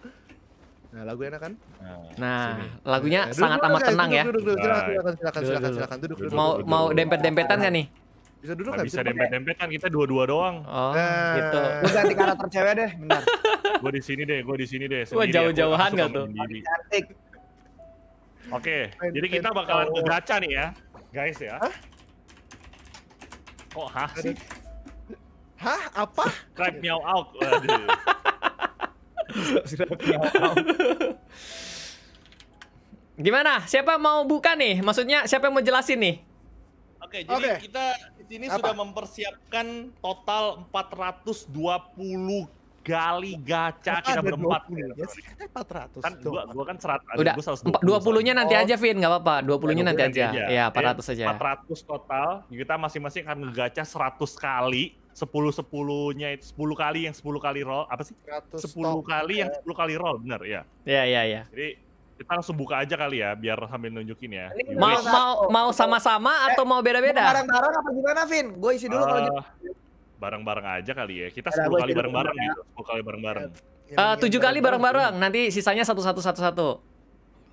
S2: Nah, lagu enak kan? Nah, nah sini. lagunya eh, sangat amat tenang ya. Duduk, duduk, silakan, nah, silakan, silakan, silakan, duduk, duduk. Mau mau dempet-dempetan kan nih? Bisa duduk nggak? Bisa dempet-dempetan kita dua-dua doang. Oh, nah. gitu. Gue
S1: ganti karakter cewek deh, benar.
S2: [laughs] gue di sini deh, gue di sini deh. Gue jauh-jauhan nggak tuh? Cantik. Oke, jadi kita bakalan ke gacha nih ya, guys ya. Hah? Kok hah sih? Hah? Apa?
S1: Crab meow out. Gimana? Siapa mau buka nih? Maksudnya siapa yang mau jelasin nih?
S2: Oke, jadi okay. kita di sini Apa? sudah mempersiapkan total 420 gali gacha kita berempat. Empat ratus. Kan gua, gua kan serat. Udah. Dua puluhnya nanti aja,
S1: Vin. Gak apa-apa. Dua puluhnya nanti aja. Iya, empat ratus aja. Empat
S2: ratus total. Kita masing-masing akan ngegaca seratus kali. Sepuluh sepuluhnya itu sepuluh kali yang sepuluh kali roll apa sih? Sepuluh kali yang sepuluh kali roll bener ya. Iya iya iya. Jadi kita langsung buka aja kali ya biar sambil nunjukin ya. mau mau
S1: mau sama-sama eh, atau mau beda-beda? Bareng-bareng apa gimana, Vin? Gue isi dulu uh, kalau eh, gitu.
S2: Bareng-bareng aja kali ya. Kita sepuluh kali bareng-bareng ya. gitu. sepuluh kali bareng-bareng. Iya. Eh,
S1: iya, tujuh iya, kali bareng-bareng, nanti sisanya satu-satu satu-satu.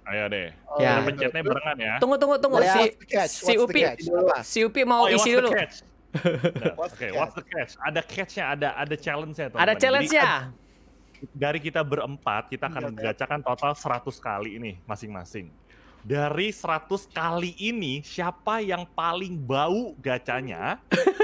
S2: Ayo deh. Oh, ya. pencetnya barengan ya. Tunggu tunggu
S1: tunggu si si Upi si Upi mau oh, ya, isi dulu. Oke,
S2: [laughs] nah, what's the catch? Ada catch-nya, ada ada challenge-nya Ada challenge-nya dari kita berempat kita akan iya, menggacakan total 100 kali ini masing-masing. Dari 100 kali ini siapa yang
S1: paling bau gacanya [laughs]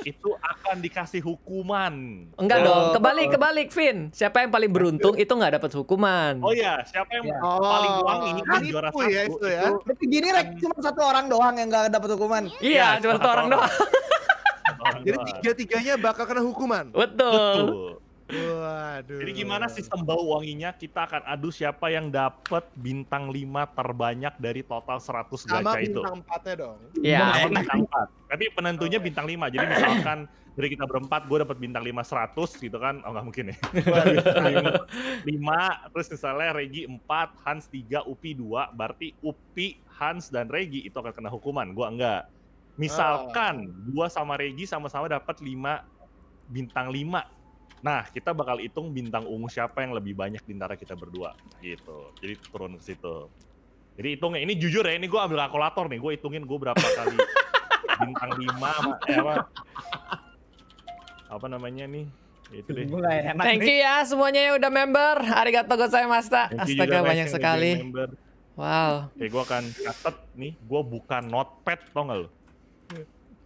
S2: itu akan dikasih hukuman. Enggak oh. dong, kebalik
S1: kebalik Vin. Siapa yang paling beruntung itu nggak dapat hukuman. Oh iya, siapa yang iya.
S2: oh. paling wangi ini kan juara ya, satu. Ya, itu ya. Itu, gini kan. cuma satu orang doang yang nggak dapat hukuman. Iya, ya, cuma satu orang, orang doang. doang. Jadi tiga-tiganya bakal kena hukuman. Betul. Betul. Waduh. Jadi gimana sistem bau wanginya? Kita akan adu siapa yang dapat bintang 5 terbanyak dari total 100 gacha Sama itu. Sama bintang 4-nya dong. Iya, bintang 4. Tapi penentunya oh. bintang 5. Jadi misalkan dari kita berempat gue dapat bintang 5 100 gitu kan. Oh nggak mungkin ya. 5, 5, [laughs] terus misalnya Regi 4, Hans 3, Upi 2. Berarti Upi, Hans dan Regi itu akan kena hukuman. Gua enggak. Misalkan oh. gua sama Regi sama-sama dapat 5 bintang 5 Nah, kita bakal hitung bintang ungu siapa yang lebih banyak di antara kita berdua gitu. Jadi turun ke situ. Jadi hitungnya ini jujur ya, ini gue ambil kalkulator nih, gue hitungin gue berapa kali [laughs] bintang 5 sama eh, apa, apa namanya nih? Itu deh. Mulai enak Thank nih. you
S1: ya semuanya yang udah member. Arigato gozaimashita. Astaga banyak sekali. Member. Wow.
S2: Oke, gue akan catat nih, gue buka notepad tau gak lo?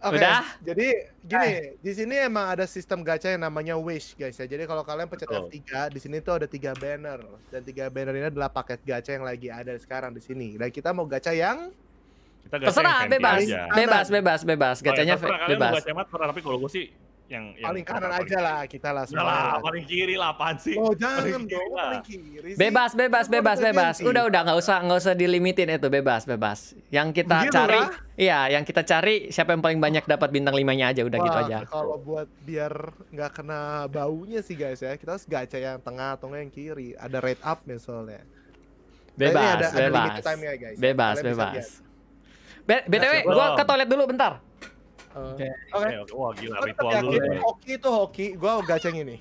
S2: Okay, Udah? Jadi gini, eh. di sini emang ada sistem gacha yang namanya wish guys ya. Jadi kalau kalian pencet tiga, F3, di sini tuh ada tiga banner dan tiga banner ini adalah paket gacha yang lagi ada sekarang di sini. Dan kita mau gacha yang kita gacha Terserah, yang bebas. Bebas,
S1: bebas, bebas. Gacanya oh, ya, bebas.
S2: Kalian mau kalau gue sih yang, yang paling kanan aja kiri.
S1: lah kita lah semua. Nah,
S2: paling kiri lah apaan sih? Oh, jangan paling dong, paling kiri.
S1: Sih. Bebas, bebas, bebas, bebas. Udah, udah nggak usah nggak usah dilimitin itu, bebas, bebas. Yang kita Begitu cari, lah. iya, yang kita cari siapa yang paling banyak dapat bintang limanya aja udah gitu Wah, gitu aja.
S2: Kalau buat biar nggak kena baunya sih guys ya, kita harus gacha yang tengah atau yang kiri. Ada rate up misalnya. Nah,
S1: bebas, ada, bebas. Ada guys. Bebas, Kalian bebas. Be BTW, gua ke toilet
S2: dulu bentar. Oke. Oke. Wah gila ritual dulu. Ya. Hoki itu hoki. Gua gaceng ini.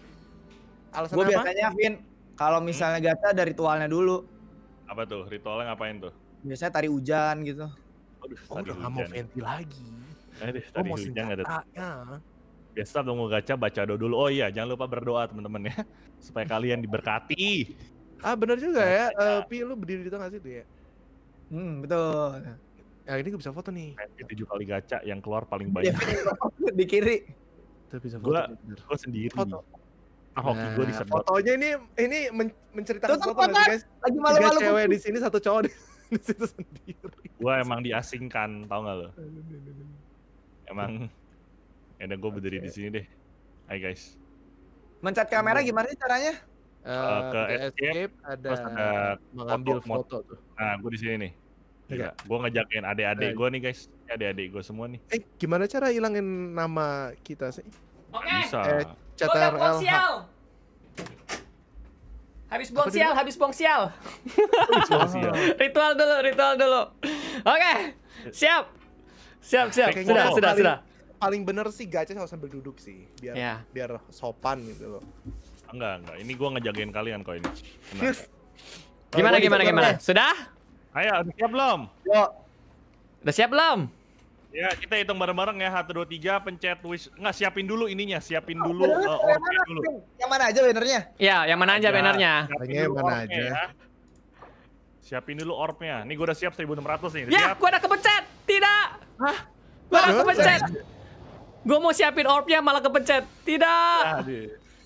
S2: Alasan gua biasanya Vin kalau hmm? misalnya hmm. gacha ada ritualnya dulu. Apa tuh? Ritualnya ngapain tuh? Biasanya tari hujan gitu. Aduh, oh, tari udah hujan. mau venti lagi. Aduh, oh, tari oh, hujan ada. Biasa dong mau gaca, baca doa dulu. Oh iya, jangan lupa berdoa teman-teman ya. [laughs] Supaya kalian diberkati. Ah benar juga ya, uh, eh, Pi lu berdiri di tengah situ ya? Hmm betul. Ya ini gue bisa foto nih. tujuh kali gacha yang keluar paling iya, banyak. [laughs] di kiri. Itu bisa foto. Gua, sendiri. Foto. Ah, hoki nah, gue foto. Fotonya ini ini men menceritakan Tutup foto guys. Lagi malu -malu Tiga cewek di sini satu cowok di, [laughs] di situ sendiri. Gue emang diasingkan, tau gak lo? Emang ya udah gue okay. berdiri di sini deh. Hai guys.
S1: Mencet kamera gimana sih caranya?
S2: Uh, ke escape, escape ada, ada mengambil foto, foto tuh. Nah, gue di sini nih iya, iya. Gue ngajakin adik-adik eh. gue nih guys, adik-adik gue semua nih. Eh gimana cara hilangin nama kita sih? Oke. Okay. Bisa. Eh, CTRL.
S1: Habis buang sial, habis buang sial. [laughs] ritual dulu, ritual dulu. Oke, okay. siap. Siap, siap. Kayak sudah, sudah, paling, sudah.
S2: Paling bener sih gacha harus sambil duduk sih, biar yeah. biar sopan gitu loh. Enggak, enggak. Ini gua ngejagain kalian kok ini. [laughs] Gimana, gimana, gitu gimana?
S1: Sudah? Ayo, udah siap belum? Yo. Udah siap belum?
S2: Ya, kita hitung bareng-bareng ya. 1, 2, 3, pencet wish. Nggak, siapin dulu ininya. Siapin oh, dulu uh, mana, eh, dulu.
S1: Yang mana aja bannernya? Ya, yang mana aja bannernya. yang mana aja. Ya.
S2: Siapin dulu orbnya. Nih gue udah siap 1600 nih. Udah ya,
S1: gue udah kepencet. Tidak. Hah? Gue udah kepencet. Gue mau siapin orbnya malah kepencet. Tidak. Aduh.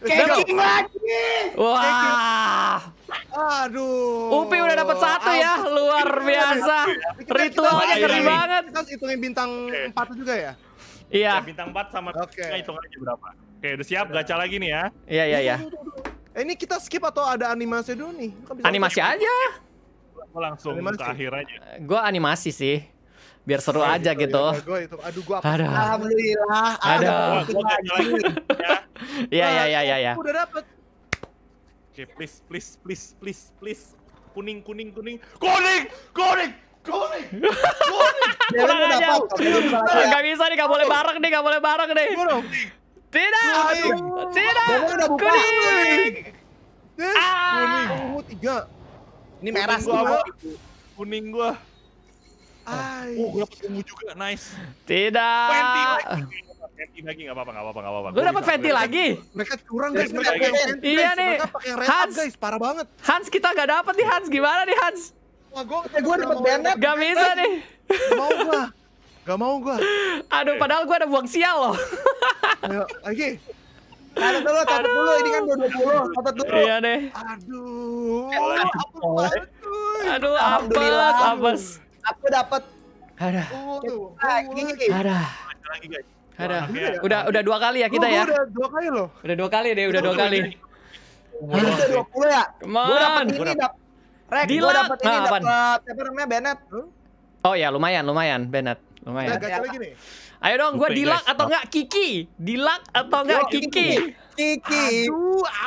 S2: Kecing lagi.
S3: Wah.
S2: Aduh. Upi udah dapat satu ya, luar biasa. Ya. Ritualnya keren banget. Kita hitungin bintang 4 juga ya? Iya. Ya, bintang 4 sama Oke. hitung aja berapa. Oke, udah siap gacha lagi nih ya. Iya, iya, iya. Eh, ini kita skip atau ada animasi dulu nih? Animasi aja.
S1: Gua langsung ke akhir aja. Gua animasi sih biar seru nah, aja gitu. gitu.
S2: Gue itu, aduh gua aduh. Alhamdulillah. Aduh. Ya. Iya iya iya iya ya. Udah dapet. Oke, okay, please please please please please kuning kuning kuning kuning kuning kuning kuning. [laughs] Gak bisa nih, gak boleh bareng
S1: nih, gak boleh bareng nih. Tidak, tidak, kuning. Kuning. Ah. Kuning. Tiga.
S2: Ini merah gua. Kuning gua. Ay. Oh, dapat ungu juga. Nice. Tidak. Fenty lagi nggak apa-apa, nggak apa-apa, nggak apa-apa. Lu dapat Fenty lagi?
S1: Mereka curang guys, iya mereka pakai Venti. Iya nih. Hans guys, parah banget. Hans kita nggak dapat nih Hans, gimana nih Hans? Wah, gue, eh, gue dapat Bennett. Gak bisa eh, nih. Mau gua.
S3: Gak mau gue. Aduh,
S1: padahal gue ada buang sial loh. Ayo, ya, lagi.
S3: Taruh dulu, taruh dulu. Ini kan 220, catat dulu. Iya deh.
S2: Aduh.
S1: Aduh, apes, apes.
S2: Aku dapat. Ada. Ada.
S1: Ada. Udah udah dua kali ya kita ya.
S2: Udah dua kali
S3: loh.
S1: Udah dua kali deh, udah dua kali.
S2: Udah dua puluh ya. Gue dapat ini dapat.
S1: Rek, gue dapat ini ah, dapat
S2: apa namanya Bennett. Hmm?
S1: Oh ya lumayan lumayan Bennett. Lumayan. Ayo dong, gue dilak atau enggak Kiki? Dilak atau enggak Kiki? Kiki.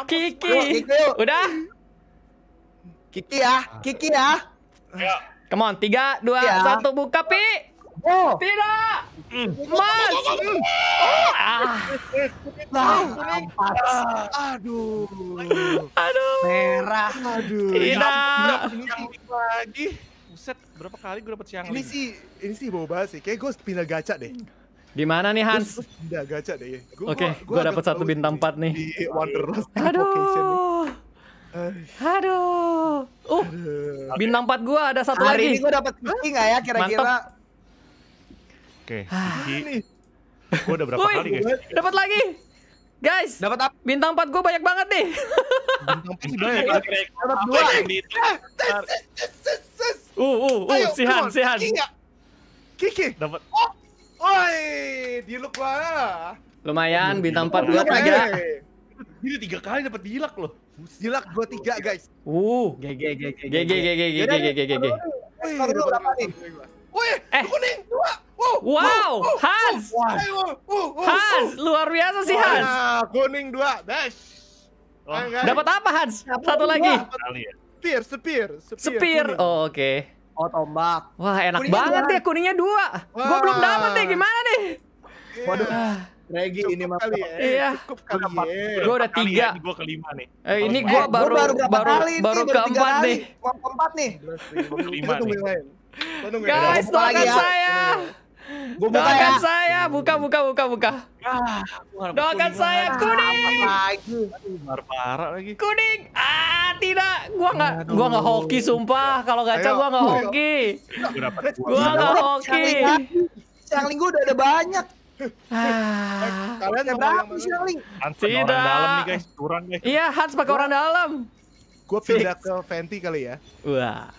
S1: Kiki. Udah? Kiki ya, Kiki ya. ya. Come on, tiga, dua, ya. satu, buka pi. Oh. Tidak. Hmm. Mas. Ah.
S2: Nah, aduh. Aduh. Merah. Aduh. Tidak. lagi. Buset, berapa kali gue dapet siang Ini sih, ini sih bawa bahas sih. Kayak
S1: gue pindah gacha deh. Gimana nih Hans?
S2: pindah gacha deh. Oke, gue dapet satu
S1: bintang 4 nih. Di Wanderlust.
S3: Aduh. Aduh.
S1: Uh, bintang 4 gua ada satu Hari lagi. Hari ini gua dapat Kiki enggak ya kira-kira?
S2: Oke, Kiki. Ah. Gua udah berapa Woy, kali, guys? Dapat lagi.
S1: Guys, dapat apa? Bintang 4 gua banyak banget nih. bintang 4 banyak. Dapat dua. Eh, uh, uh, uh, Sihan, Sihan. Kiki. Dapat.
S2: Oh. Woi, diluk gua.
S1: Lumayan bintang 4 gua tiga.
S2: Ini tiga kali dapat dilak loh. Jilak gua tiga guys. Uh. GG GG GG GG GG GG GG GG. Wih, berapa Wih, eh. kuning dua.
S3: Wow, Hans. Uh,
S2: uh, uh. Hans, luar biasa sih Hans. Kuning
S1: dua, dash. Eh, dapat apa Hans? Satu lagi. Ya. Spear, spear, spear. Oh, oke. Oh, tombak. Wah, enak banget ya kuningnya dua. Gua belum dapat deh, gimana nih? Waduh. Regi ini mah ya. Iya. Cukup kali
S2: ya. Gue udah ya, tiga. gue kelima nih. Eh, ini gue eh, baru baru baru, kali baru keempat nih.
S1: Keempat nih. Kelima nih. Guys, doakan saya. Gua buka doakan ya. saya, buka buka buka buka. Ah, doakan saya kuning. Lagi. lagi. Kuning. Ah, tidak. Gua nggak gua nggak hoki sumpah. Kalau gacha gua nggak hoki. Gua nggak hoki.
S2: Yang linggu udah ada banyak. Ah, eh, kalian yang berapa sih Link?
S1: Hans Tidak. orang dalam nih guys,
S2: curang guys. Iya, Hans pakai orang dalam. Gue pindah ke Fenty kali ya. Wah.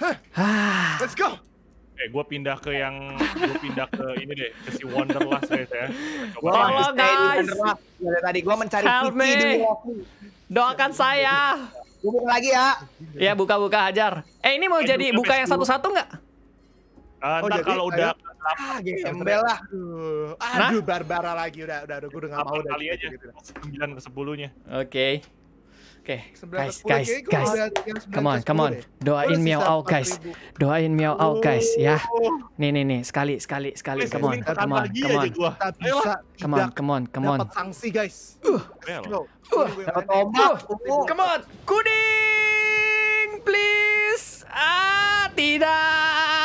S2: Hah. Ah. Let's go. Eh, gue pindah ke yang gue pindah ke ini deh, ke si Wonderlust guys ya. Coba Tolong guys.
S1: Dari tadi gue mencari Help me. Doakan saya. Buka lagi ya. Ya buka-buka hajar. Eh ini mau eh, jadi buka yang satu-satu nggak? -satu Uh, oh, kalau udah ah gitu ya, gembel ya. lah. Aduh,
S2: aduh Barbara lagi udah udah, udah gue udah mau udah. kali gitu, aja. Gitu, gitu. 9 ke 10 Oke. Okay. Oke, okay. guys, guys, guys, come on, come on, doain miau out guys,
S1: doain miau out oh. guys, ya. Nih, nih, nih, sekali, sekali, sekali, come on, come on, uh.
S2: uh. come on,
S1: come on, come on, come on. Dapat
S2: sanksi guys. Dapat tombak. Come on, kuning,
S1: please. Ah, tidak.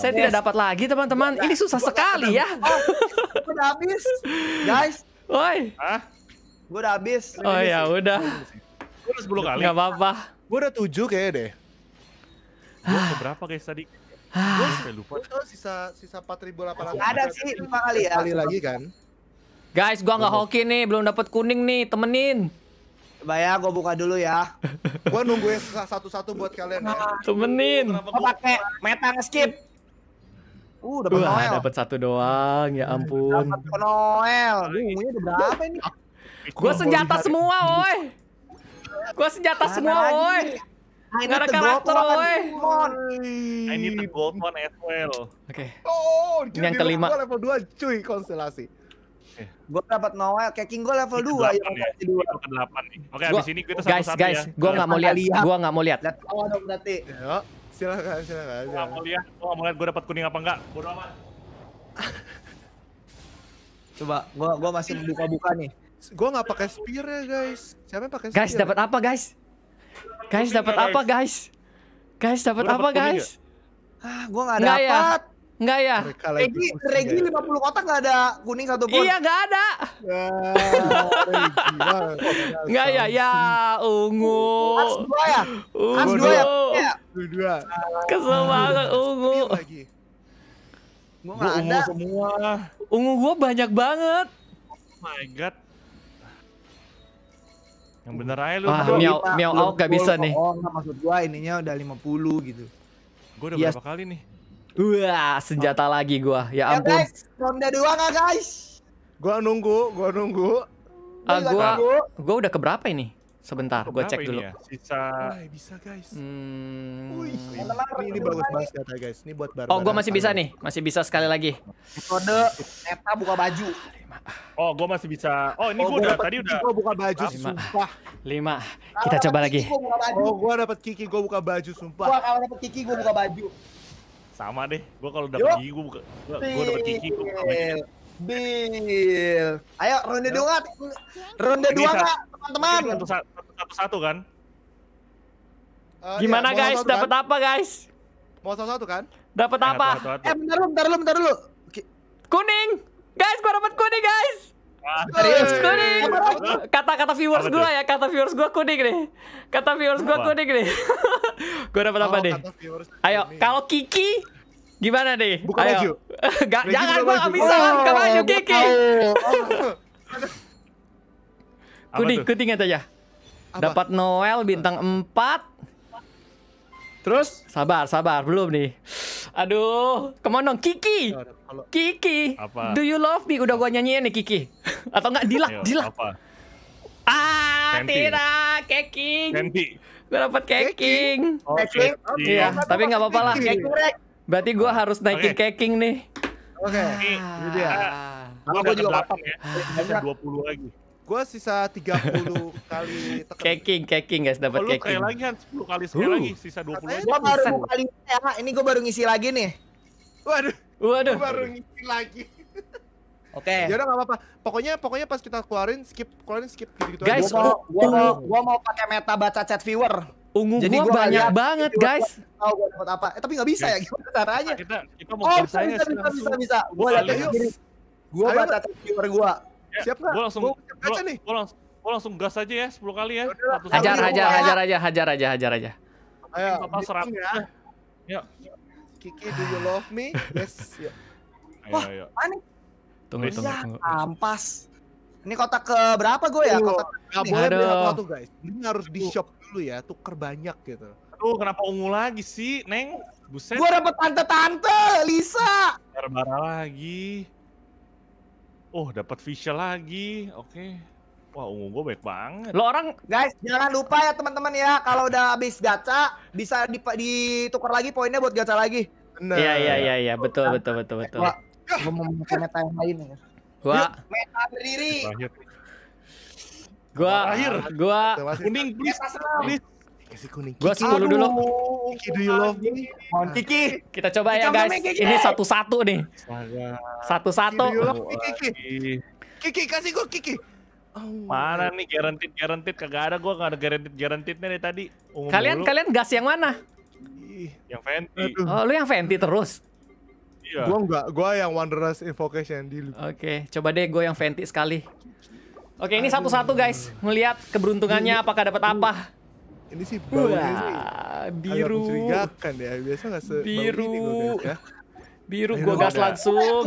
S1: Saya yes. tidak dapat lagi teman-teman. Iya. Ini susah sekali ya. Oh, gue udah habis. Guys.
S2: Woi. Hah?
S1: Gue udah habis. Oh ya udah.
S2: Gue udah sepuluh kali. Gak apa-apa. Gue udah tujuh kayaknya deh. Gue berapa guys tadi? Gue ah. lupa. Gue sisa sisa empat ribu delapan ratus. Ada sih lima kali ya. Kali lagi kan.
S1: Guys, gue nggak hoki nih, belum dapat kuning nih, temenin. Bayar gue buka dulu ya. gue nungguin
S2: satu-satu buat kalian. Ya.
S1: Temenin. Gue pakai meta skip.
S2: Uh, dapat Noel.
S1: dapat satu doang. Ya ampun. Dapat
S2: Noel. Ini udah
S1: berapa ini? Gua senjata semua, woi. Gua senjata semua, woi.
S2: Gak ada karakter, kan? woi. I need the gold one as well. Oke. Okay. Oh, ini yang kelima. Eh. Gua level 2 cuy konstelasi. Gue dapat Noel, King gue ya? level 2 yang dua. Ke delapan nih. Oke, abis ini kita satu-satu ya. Guys, guys, gue nggak mau lihat. Ya. Gue nggak mau lihat. Lihat awal dong berarti silakan silakan. Gua mau lihat, gua mau lihat gua dapat kuning apa enggak. Bodo amat.
S1: [laughs] Coba, gua gua masih buka-buka
S2: nih. Gua nggak pakai spear ya guys. Siapa yang pakai spear? Guys dapat apa guys? Guys dapat apa guys?
S1: Guys dapat apa guys?
S2: Ya? Ah, gua nggak dapat.
S1: Enggak ya. Regi, Regi 50 ya? kotak enggak ada kuning satu pun. Iya enggak ada. Enggak ya, ya ungu. Kas dua ya. Kas dua ya.
S3: Dua. Kesel banget
S1: ungu.
S2: Gua Ungu semua. Ungu gua banyak banget. Oh my god. Yang bener aja lu. Ah, miau, miau out gak bisa nih. Oh, maksud gua ininya udah 50 gitu. Gua udah iya. berapa kali nih?
S1: Wah, senjata oh. lagi gua. Ya, ya ampun. Ya, guys, ronde 2 enggak, guys? Gua nunggu, gua nunggu.
S2: Ah, uh, gua, nunggu.
S1: gua udah ke berapa ini? Sebentar, gua cek dulu. Ya?
S2: Sisa. Ay, bisa guys.
S1: Hmm. Wih, ini, ini bagus banget
S2: data ya, guys. Ini buat barbar. Oh, gua masih bisa
S1: nih. Masih bisa sekali lagi. Metode Neta buka baju. Oh, gua masih bisa. Oh, ini oh, gua udah tadi udah. Gua
S2: buka baju, lima. sumpah.
S1: Lima. Kita coba lagi. Gua Oh,
S2: gua dapet kiki, gua buka baju, sumpah. Gua kalau dapat kiki, gua buka baju. Sama deh, gua kalau udah gigi gua buka, gua udah gigi gua buka deal. Ayo ronde dua, ronde dua enggak, teman-teman? Satu, satu, kan?
S1: Eh, Gimana iya, guys, dapat kan? apa guys? Mau satu-satu kan? Dapat eh, apa? Eh bentar lu, bentar lu, bentar lu. Kuning, guys, gua dapat kuning guys. Serius kuning. Kata-kata viewers gue ya, kata viewers gue kuning nih. Kata viewers gue kuning nih. [laughs] gue dapat apa oh, nih? Ayo, kalau Kiki gimana nih? Buka Ayo. [laughs] Gak, jangan gue gak bisa oh, buka baju Kiki. [laughs] kuning, kuning aja. Ya. Dapat Noel bintang 4 Terus? Sabar, sabar, belum nih. Aduh, kemana dong? Kiki. Kiki. Apa? Do you love me? Udah gua nyanyiin nih Kiki. Atau enggak dilak, Ayo, dilak. Apa? Ah, tidak, keking. Kenti. Gue dapat keking. Oh, keking. Oh, iya, tapi nggak apa-apa lah. Berarti gua harus naikin okay. keking nih. Oke. Okay. Ah. Ini dia. Nah, gua juga 8 ya. Bisa 20 lagi.
S2: Gua sisa 30 [laughs] kali
S1: tekan. Keking, keking guys dapat oh, lu kayak lagi
S2: kan 10 kali sekali uh. lagi sisa 20 Katanya Gua baru buka lima ya. Ini gua baru ngisi lagi nih. Waduh. Waduh. Gua baru ngisi lagi. Oke. Okay. Ya udah apa-apa. Pokoknya pokoknya pas kita keluarin skip keluarin skip gitu, -gitu Guys, aja. gua mau, gua, gua mau pakai meta baca chat viewer. Ungu Jadi gua, gua banyak liat, banget, guys. Tahu gua dapat apa? Eh, tapi enggak bisa yes. ya gimana caranya? Kita kita mau oh, bisa, bisa, bisa, bisa, bisa. Gua lihat sendiri. Gua baca chat viewer gua. Ya, siap gak? Gue langsung, gua, nih. Gua, langsung, gua langsung gas aja ya 10 kali ya. Hajar, hajar, hajar hajar,
S1: hajar hajar, hajar hajar.
S2: Ayo, hajar, serap. Ya. Yuk. Kiki, do you love me? Yes. Yuk. hajar, Wah, ayo. panik.
S1: Tunggu, tunggu, ya, tunggu.
S2: Ampas. Ini kotak ke berapa gue ya? Kotak gak boleh beli satu-satu guys. Ini harus di shop dulu ya, tuker banyak gitu. Aduh, kenapa ungu lagi sih, Neng? Buset. Gua dapet tante-tante, Lisa. Barbara lagi. Oh, dapat visual lagi. Oke. Okay. Wah, ungu gue baik banget. Lo orang guys, jangan lupa ya teman-teman ya kalau udah habis gacha bisa ditukar lagi poinnya buat gacha lagi. Benar. Iya iya iya
S1: iya, betul betul betul betul. Gua,
S2: gua mau memakai meta yang lain ya.
S1: Gua
S3: meta berdiri.
S1: Gua akhir. Gua kuning please. Kasih kuning. Gua sepuluh dulu.
S2: Kiki, do you love me? Mohon Kiki. Kita coba Kiki ya guys. Kiki. Ini
S1: satu-satu nih. Satu-satu. Kiki,
S2: Kiki kasih gue Kiki.
S1: Oh, mana nih
S2: guaranteed guaranteed kagak ada gua nggak ada guaranteed guaranteed nih tadi. Umum kalian dulu.
S1: kalian gas yang mana?
S2: Yang Fenty. Oh, lu yang
S1: Fenty terus. Iya. Gue
S2: enggak, gua yang Wanderers Invocation dulu. Oke,
S1: okay, coba deh gue yang Fenty sekali. Oke, okay, ini satu-satu guys. Melihat keberuntungannya apakah dapat apa ini sih baunya
S2: sih biru mencurigakan ya biasa nggak se biru ini ya biru gue gas udah. langsung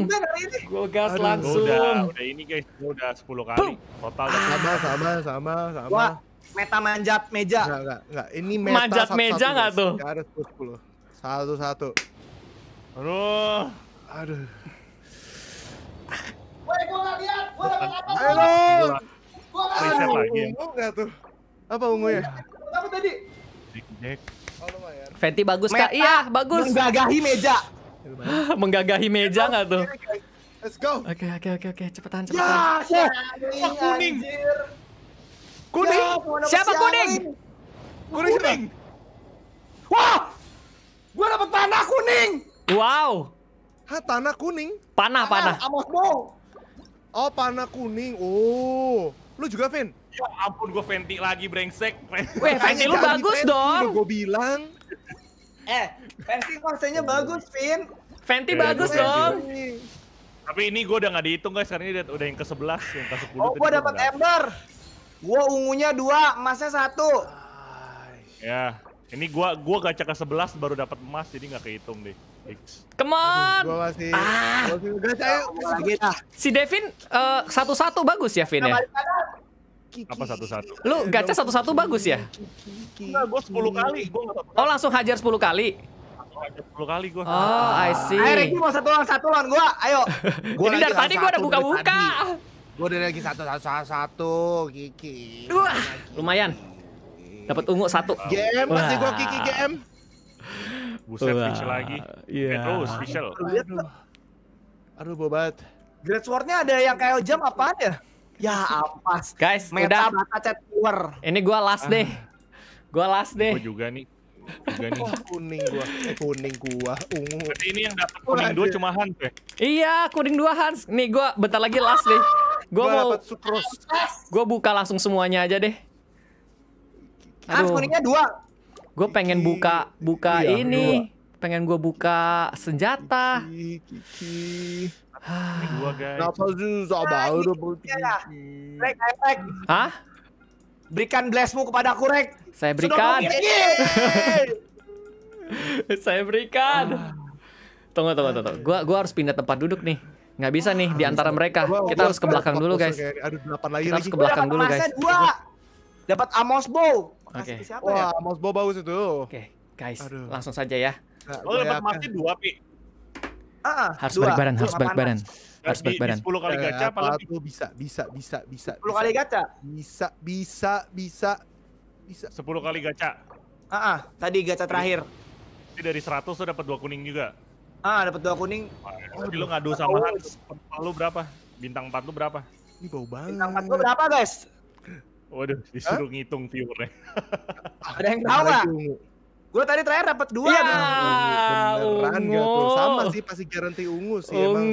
S2: gue gas Aduh, langsung udah, udah ini guys gue udah 10 kali total ah. sama sama sama sama Wah, meta manjat meja enggak enggak, enggak. ini meta manjat satu, meja nggak tuh gak sepuluh sepuluh satu satu aduh aduh
S3: Woi, gue lihat, gue dapat apa? Ayo, gue gak lagi. tuh. Apa ungunya? apa tadi?
S1: Jack, Oh, Fenty bagus Meta. kak. Iya, bagus. Menggagahi meja. [laughs] Menggagahi meja nggak tuh? Let's go. Oke, okay, oke, okay, oke, okay, oke. Cepetan, ya, cepetan. Ya, oh, kuning. Kuning. Ya, siapa kuning? Kuning. Kuning.
S2: Wah! Gua dapat panah kuning. Wow. Hah, tanah kuning? Panah, panah. panah. Amos Oh, panah kuning. Oh. Lu juga, Vin? Ya ampun gue venti lagi brengsek. [laughs] Weh, venti lu bagus venti, dong. Gue bilang. Eh, venti konsennya bagus, Vin. Venti bagus venti. dong. Eh, iya, Tapi ini gue udah gak dihitung guys, karena ini udah yang ke sebelas, yang ke sepuluh. Oh, gue dapat ember. Gue ungunya dua, emasnya satu. Ya, ini gue gua gacha ke sebelas baru dapat emas jadi nggak kehitung deh.
S1: Come on. Aduh, gua masih. Ah. Gua masih gacha, ayo. Si Devin eh, satu-satu uh, bagus ya Vin ya. Apa satu-satu? Lu gacha satu-satu bagus ya? Enggak, gue 10 kali. Gua Oh, langsung hajar 10 kali? Langsung kali gue. Oh, I ah. see. Ayo, Ricky
S2: mau satu lawan satu lawan gue. Ayo.
S1: [laughs] gua Ini dari tadi gue udah buka-buka. Gue udah lagi satu, satu, satu, satu, Kiki. Dua. Lumayan. Dapat ungu satu. GM masih gue Kiki GM. Buset, Fischl lagi. Iya. Yeah. Terus, special.
S2: Aduh, bobat. Great Sword-nya ada yang kayak jam apaan ya? Ya ampas. Guys, Meta udah. Meta chat keluar. Ini gua last ah. deh. Gua last deh. Gua juga nih. Juga nih. Oh, [laughs] kuning gua, eh, kuning gua, ungu. Berarti ini yang dapat kuning dua
S1: cuma Hans ya? Iya, kuning dua Hans. Nih gua bentar lagi last deh. Gua, gua mau sukros. Gua buka langsung semuanya aja deh. Aduh. Hans kuningnya dua. Gua pengen buka buka iya, ini. Dua. Pengen gua buka senjata. Kiki, kiki. Gua guys. Kenapa sih sama ah, berhenti? Rek, rek. Hah? Berikan blessmu kepada aku, Rek. Saya berikan. [laughs] Saya berikan. Tunggu, tunggu, tunggu. Gua gua harus pindah tempat duduk nih. Gak bisa nih di antara mereka. Kita harus ke belakang dulu, guys.
S2: Kita harus ke belakang dulu, guys. Dapat Amos Bow. Oke. Okay. Wah, ya? Amos Bow bagus itu. Oke, guys. Langsung saja ya.
S1: Nah, Lo dapat ya, mati kan. dua,
S2: Pi. Ah, harus balik badan, harus balik badan. Harus balik badan. Sepuluh kali eh, gacha apa lagi? bisa, bisa, bisa, bisa. Sepuluh kali gacha? Bisa, bisa, bisa. Bisa. Sepuluh kali gacha. Ah, ah, tadi gacha terakhir. Jadi dari seratus udah dapat dua kuning juga. Ah, dapat dua kuning. Oh, lo ngadu sama Hans. Lu berapa? Bintang empat lu berapa? Ini bau banget. Bintang 4 lu berapa, guys? Waduh, disuruh ngitung viewernya. Ada yang tahu enggak? Gue tadi terakhir dapat dua. Iya. beneran ungu. gak tuh. Sama sih pasti garansi ungu sih ungu. emang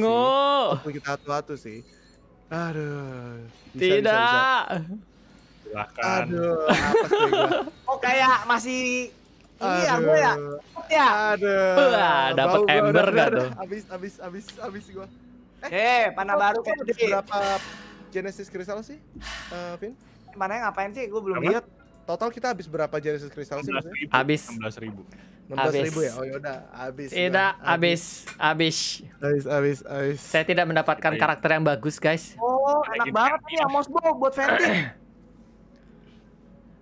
S2: sih. kita satu-satu sih. Aduh. Bisa, Tidak. Bisa, bisa. Aduh, apa sih [laughs] Oh kayak masih Iya, gue ya. Ya. Aduh. Wah, dapat ember gak tuh? Abis, abis, abis, abis gue. Eh, hey, eh, panah baru kan berapa Genesis Crystal sih, uh, Vin? Mana yang ngapain sih? Gue belum lihat. Total kita habis berapa Genesis kristal sih?
S1: Habis. 16 ribu. 16 ribu ya? Oh yaudah, habis. Tidak, habis. Habis. Habis, habis, habis. Saya tidak mendapatkan Ayo. karakter yang bagus, guys.
S2: Oh, enak gitu. banget nih Amos Mosbo buat Fenty.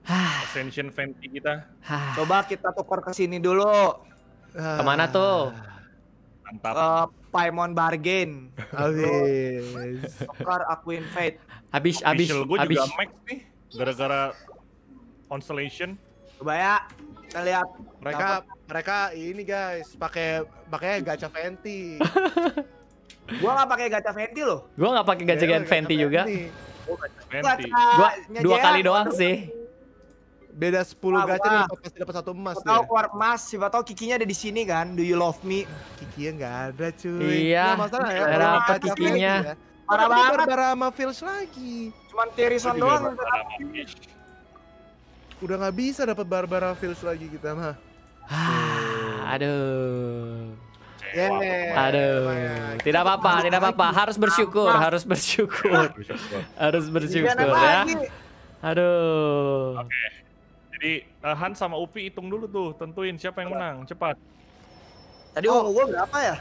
S2: Ah. Ascension Fenty kita. Ah. Coba kita tukar ke sini dulu.
S1: Ah. Kemana tuh?
S2: Mantap. Uh, Paimon Bargain. Habis. tukar Aquin Fate. Habis, habis, habis. gue juga max nih gara-gara Constellation. Coba ya, kita lihat. Mereka Dapat. mereka ini guys, pakai pakai gacha venti. [laughs] gua nggak pakai gacha venti loh.
S1: Gua nggak pakai gacha, iya, gacha venti juga. Venti.
S2: Oh, gua dua kali doang sih. Beda sepuluh ah, gacha nih, pasti dapat satu emas Tahu ya. keluar emas, siapa tahu kikinya ada di sini kan. Do you love me? Kikinya nggak ada cuy. Iya. Nah, masalah ya. Dapat kikinya. Ya. Parah banget. Barbara sama Fils lagi. Cuman Terry doang udah nggak bisa dapat Barbara Fields lagi kita mah.
S1: Ah, aduh.
S2: Yeah. Iya, aduh,
S1: iya, iya. tidak apa-apa, tidak apa-apa. Harus bersyukur, harus bersyukur, harus bersyukur ya. Aduh. Oke,
S2: okay. jadi uh, Han sama Upi hitung dulu tuh, tentuin siapa yang menang, cepat. Tadi oh. ungu gua berapa ya?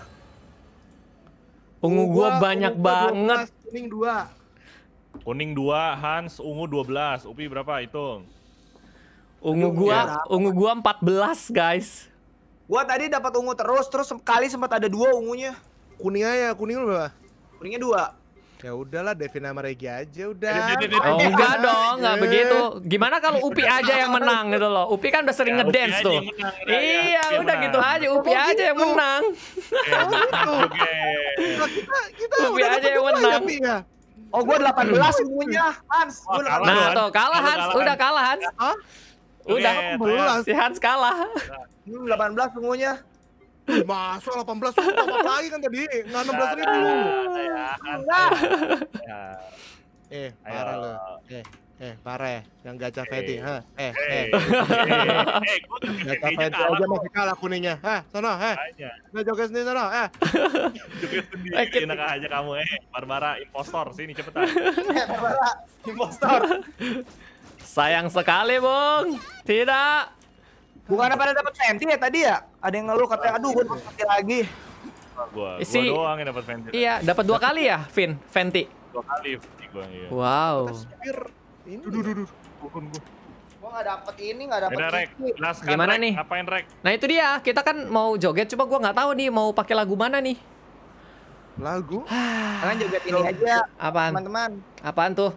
S2: Ungu gua banyak ungu gua banget. kuning dua. Kuning dua, Hans ungu 12. Upi berapa hitung? Ungu gua, ya. ungu gua 14, guys. Gua tadi dapat ungu terus, terus kali sempat ada dua ungunya. Kuningnya ya, kuning lu berapa? Kuningnya dua. Ya udahlah Devina Regi aja udah. Eh, oh, enggak dong, enggak eh. begitu. Gimana kalau Upi aja yang menang gitu loh. Upi kan udah sering ya,
S1: ngedance tuh. Menang, ya, ya, iya, ya, udah gitu aja Upi oh, aja gitu. yang menang.
S3: Ya,
S2: kita,
S3: kita
S1: Upi aja yang ya, menang.
S2: Ya, Oh, gua 18 semuanya, nah,
S1: Hans. kalah, nah, tuh, kalah Hans. Udah kalah, Hans. Hah? Udah, belum. Si Hans
S2: kalah. Hmm, 18 sungguhnya. Masuk 18 sumpah lagi kan tadi. Iya, iya, Enggak 16 ribu. Nah, Eh, iya. parah lo. Eh, eh, parah ya. Yang gajah Fedi. Eh, eh, eh. Gajah Fedi aja masih kalah kuningnya. Eh, sana, eh. Nah, joget sendiri sana, eh. Joget sendiri, eh, enak aja kamu, eh. Barbara impostor, sini cepetan. [laughs]
S1: Eh, Barbara impostor. [laughs] Sayang sekali, Bung. Tidak. Bukan pada dapat venti ya tadi ya? Ada yang ngeluh katanya, aduh gue dapat venti lagi.
S2: Gua, gua si, doang yang
S1: dapat venti. Iya, dapat dua kali ya, Vin, venti.
S2: Dua kali venti gua, iya. Wow. Ini.
S1: Duh, duh, duh. Bukan
S2: gua. Gua gak dapat ini, gak dapat ini rek. Laskan, Gimana rek. nih? Ngapain rek?
S1: Nah itu dia, kita kan mau joget, coba gua gak tahu nih mau pakai lagu mana nih. Lagu? kan joget ini aja. Apaan? Teman-teman. Apaan tuh?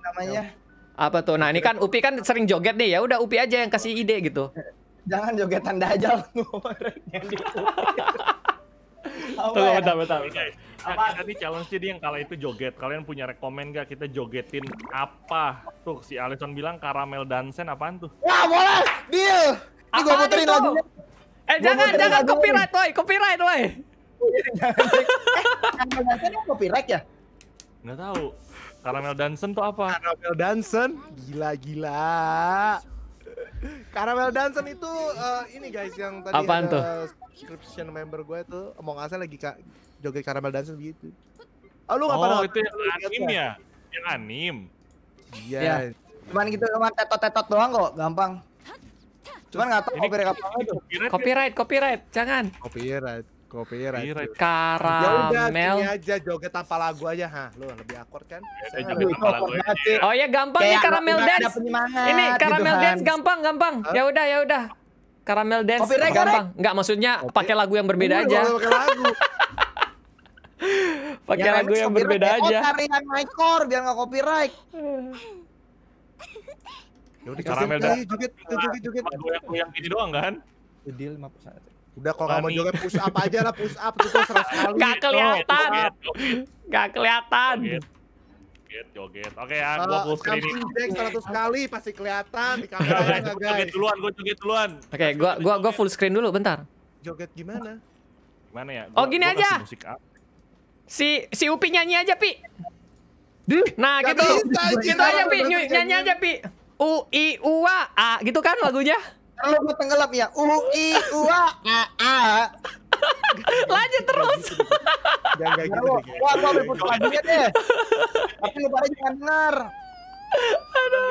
S1: Namanya. Yo. Apa tuh? Nah, ini kan Upi kan sering joget nih. Ya udah Upi aja yang kasih ide gitu.
S2: Jangan jogetan dajal aja [laughs] loh Tunggu, ya? bentar, bentar, nah, Apa? Tadi challenge jadi yang kala itu joget. Kalian punya rekomen gak kita jogetin apa? Tuh, si Alison bilang karamel dansen apaan tuh?
S3: Wah, boleh! Deal!
S1: Ini gue puterin lagunya. Eh, gua jangan, jangan copyright, woi. Copyright, woi. [laughs] eh, karamel dansen yang copyright ya?
S2: Nggak tahu. Caramel Dansen tuh apa? Caramel Dansen, gila gila. Caramel Dansen itu uh, ini guys yang tadi Apaan ada tuh? subscription member gue tuh mau ngasih lagi kak joget Caramel Dansen gitu. Oh, lu oh, pernah itu yang anim ya? Yang anim. Iya. Yeah. Yeah.
S1: Cuman gitu cuma tetot-tetot doang kok, gampang. Cuman nggak tahu copyright apa itu. Ya? Copyright, copyright, jangan.
S2: Copyright. Kopi Copyright.
S1: Karamel. Ya
S2: udah, aja joget tanpa lagu aja. Hah, lu lebih akur kan? Ya,
S1: Oh ya gampang Kayak nih karamel dance. Ini gitu, karamel gitu, dance gampang gampang. Huh? Ya udah ya udah. Karamel dance Copyright, gampang. nggak maksudnya pakai lagu yang berbeda Udah, aja. Pakai lagu. [laughs] ya, lagu yang berbeda aja. Cari yang Michael biar nggak copyright.
S2: Ya udah karamel dance. Joget joget joget. Lagu yang ini doang kan? Deal 5%. Udah kalau nggak mau joget push up aja lah push up itu seru [laughs] sekali. Gak oh, kelihatan. nggak kelihatan. Joget, joget. Oke ya, gua full screen ini. Jack 100 kali pasti kelihatan di kamera ya guys. Joget duluan, gua joget duluan.
S1: Oke, gue gua gua gua full screen dulu bentar. Joget gimana? Gimana ya? oh gini aja. Si si Upi nyanyi aja, Pi. Nah, gitu. Kita gitu aja, Pi. Nyanyi aja, Pi. U I U A A ah, gitu kan lagunya? Kalau mau tenggelam ya. U I U A A. -a. Lanjut terus.
S3: Jangan kayak gitu.
S2: Wah, gua ribut lagi deh. Tapi lu pada jangan denger. Aduh.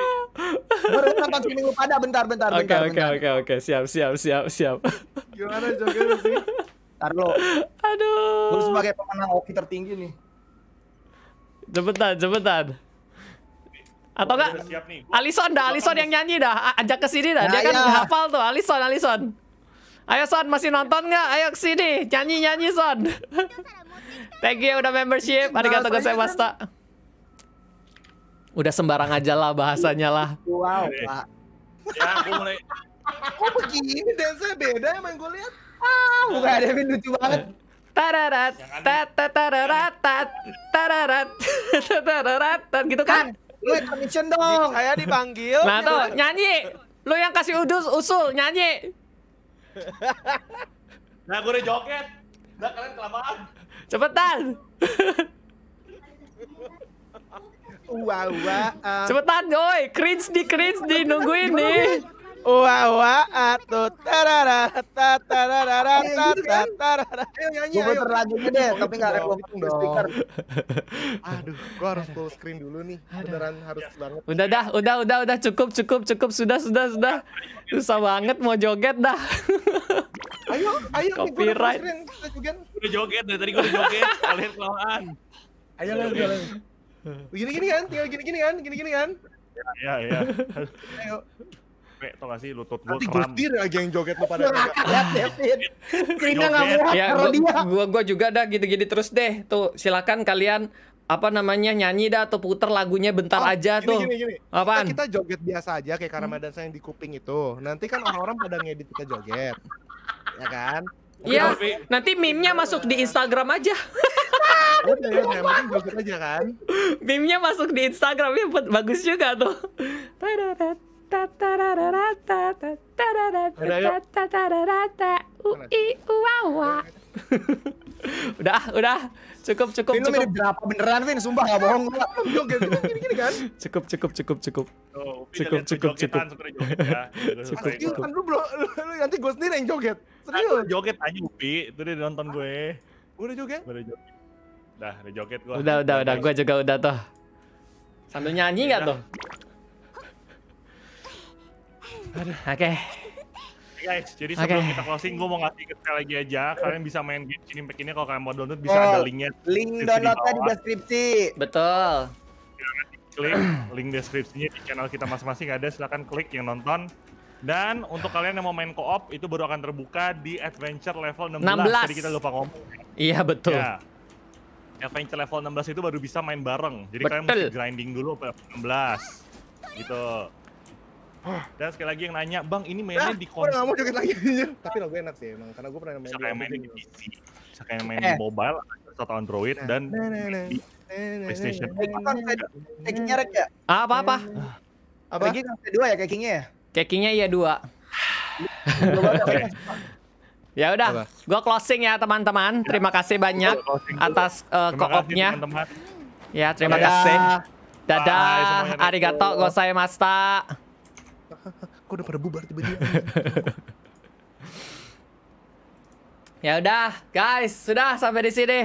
S2: Baru nonton minggu pada bentar bentar bentar. Oke
S1: oke oke siap siap siap siap. Gimana Joker sih? Entar lu. Aduh. Lu sebagai pemenang Oki tertinggi nih. Cepetan cepetan. Atau enggak? Alison dah, Alison yang nyanyi dah. Ajak ke sini dah. Dia kan hafal tuh, Alison, Alison. Ayo Son, masih nonton nggak? Ayo ke sini, nyanyi-nyanyi Son. [laughs] Thank you udah membership. Arigatou gozaimashita. Ya, udah sembarang aja lah bahasanya lah. Wow, Pak. Ya, gue mulai. [laughs] Kok begini dance beda emang
S2: gue lihat? Ah, bukan ada
S1: lucu banget tararat tararat, tararat [laughs] tararat, tararat tararat gitu kan ah. Lu yang commission dong. Saya dipanggil. Nah tuh, nyanyi. Lu yang kasih udus, usul, nyanyi.
S2: nah gue udah joget Udah kalian kelamaan.
S1: Cepetan. wow, wah. Cepetan, coy. Cringe di cringe di nungguin nih. Wa wa atu tarara ta tarara iya, ta gitu kan? tarara. Gue puter lagunya deh,
S2: tapi nggak repoting Speaker. Aduh, gua harus full screen dulu nih. Beneran harus ya. banget.
S1: Udah dah, udah udah udah cukup cukup cukup sudah sudah sudah. Susah banget mau joget dah.
S2: [laughs] Ayo, ayo copyright. Udah joget dari tadi gua joget, kalian kelamaan. Ayo lagi. Gini-gini kan, tinggal gini-gini kan, gini-gini kan. Iya, iya. Ayo capek tau gak sih lutut gue nanti gue aja yang joget lu pada ngakak gak muat ya, gua, dia
S1: gua, gua juga dah gitu-gitu terus deh tuh silakan kalian apa namanya nyanyi dah atau puter lagunya bentar oh, aja gini, tuh. Gini, gini. Apaan? Kita, kita joget biasa aja kayak Karamadan hmm. saya yang di kuping itu. Nanti kan orang-orang pada ngedit kita joget. Ya kan? Iya, nanti mimnya masuk di Instagram aja. Udah ya, yang aja kan. Meme-nya masuk di Instagram ya bagus juga tuh udah udah cukup cukup Vin, cukup berapa beneran Vin sumpah nggak bohong gua gini gini kan cukup cukup cukup cukup
S2: oh, cukup cukup cukup cukup cukup
S1: cukup cukup
S2: cukup nanti gue sendiri yang joget serius joget aja Upi itu dia nonton gue udah joget
S1: udah joget udah udah joget cukup udah udah udah cukup juga udah tuh sambil nyanyi nggak tuh Aduh, oke. Okay.
S2: Guys, jadi sebelum okay. kita closing, gue mau ngasih ke sekali lagi aja. Kalian bisa main Genshin Impact ini kalau kalian mau download bisa oh, ada linknya. Link downloadnya di deskripsi. Betul. klik link deskripsinya di channel kita masing-masing ada. Silahkan klik yang nonton. Dan untuk kalian yang mau main co-op itu baru akan terbuka di adventure level 16. 16. Tadi kita lupa ngomong.
S1: Iya betul. Ya.
S2: Adventure level 16 itu baru bisa main bareng. Jadi betul. kalian mesti grinding dulu 16. Gitu. Dan sekali lagi yang nanya, Bang, ini mainnya ah, di konsol. Enggak mau joget lagi. Tapi lagu enak sih emang, karena gue pernah main di PC, bisa kayak main eh. di mobile, atau Android, dan di PlayStation. Kayaknya rek ya?
S1: Apa-apa? Apa? lagi kan gitu, dua ya kayaknya ya? Kayaknya iya dua. Ya udah, gue closing ya teman-teman. Iya. Terima kasih banyak atas uh, eh, nya. Ya terima kasih. Dadah, arigato gozai masta. [laughs] kok udah pada bubar tiba-tiba [laughs] ya udah guys sudah sampai di sini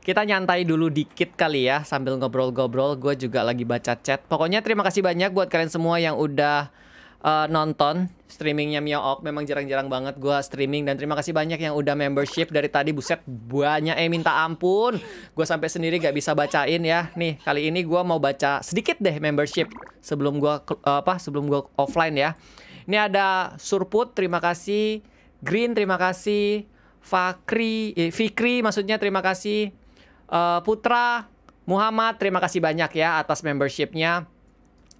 S1: kita nyantai dulu dikit kali ya sambil ngobrol-ngobrol gue juga lagi baca chat pokoknya terima kasih banyak buat kalian semua yang udah uh, nonton streamingnya Mio Miook memang jarang-jarang banget gue streaming dan terima kasih banyak yang udah membership dari tadi buset banyak eh minta ampun gue sampai sendiri gak bisa bacain ya nih kali ini gue mau baca sedikit deh membership sebelum gue uh, eh, apa sebelum gue offline ya ini ada Surput terima kasih Green terima kasih Fakri eh, Fikri maksudnya terima kasih uh, Putra Muhammad terima kasih banyak ya atas membershipnya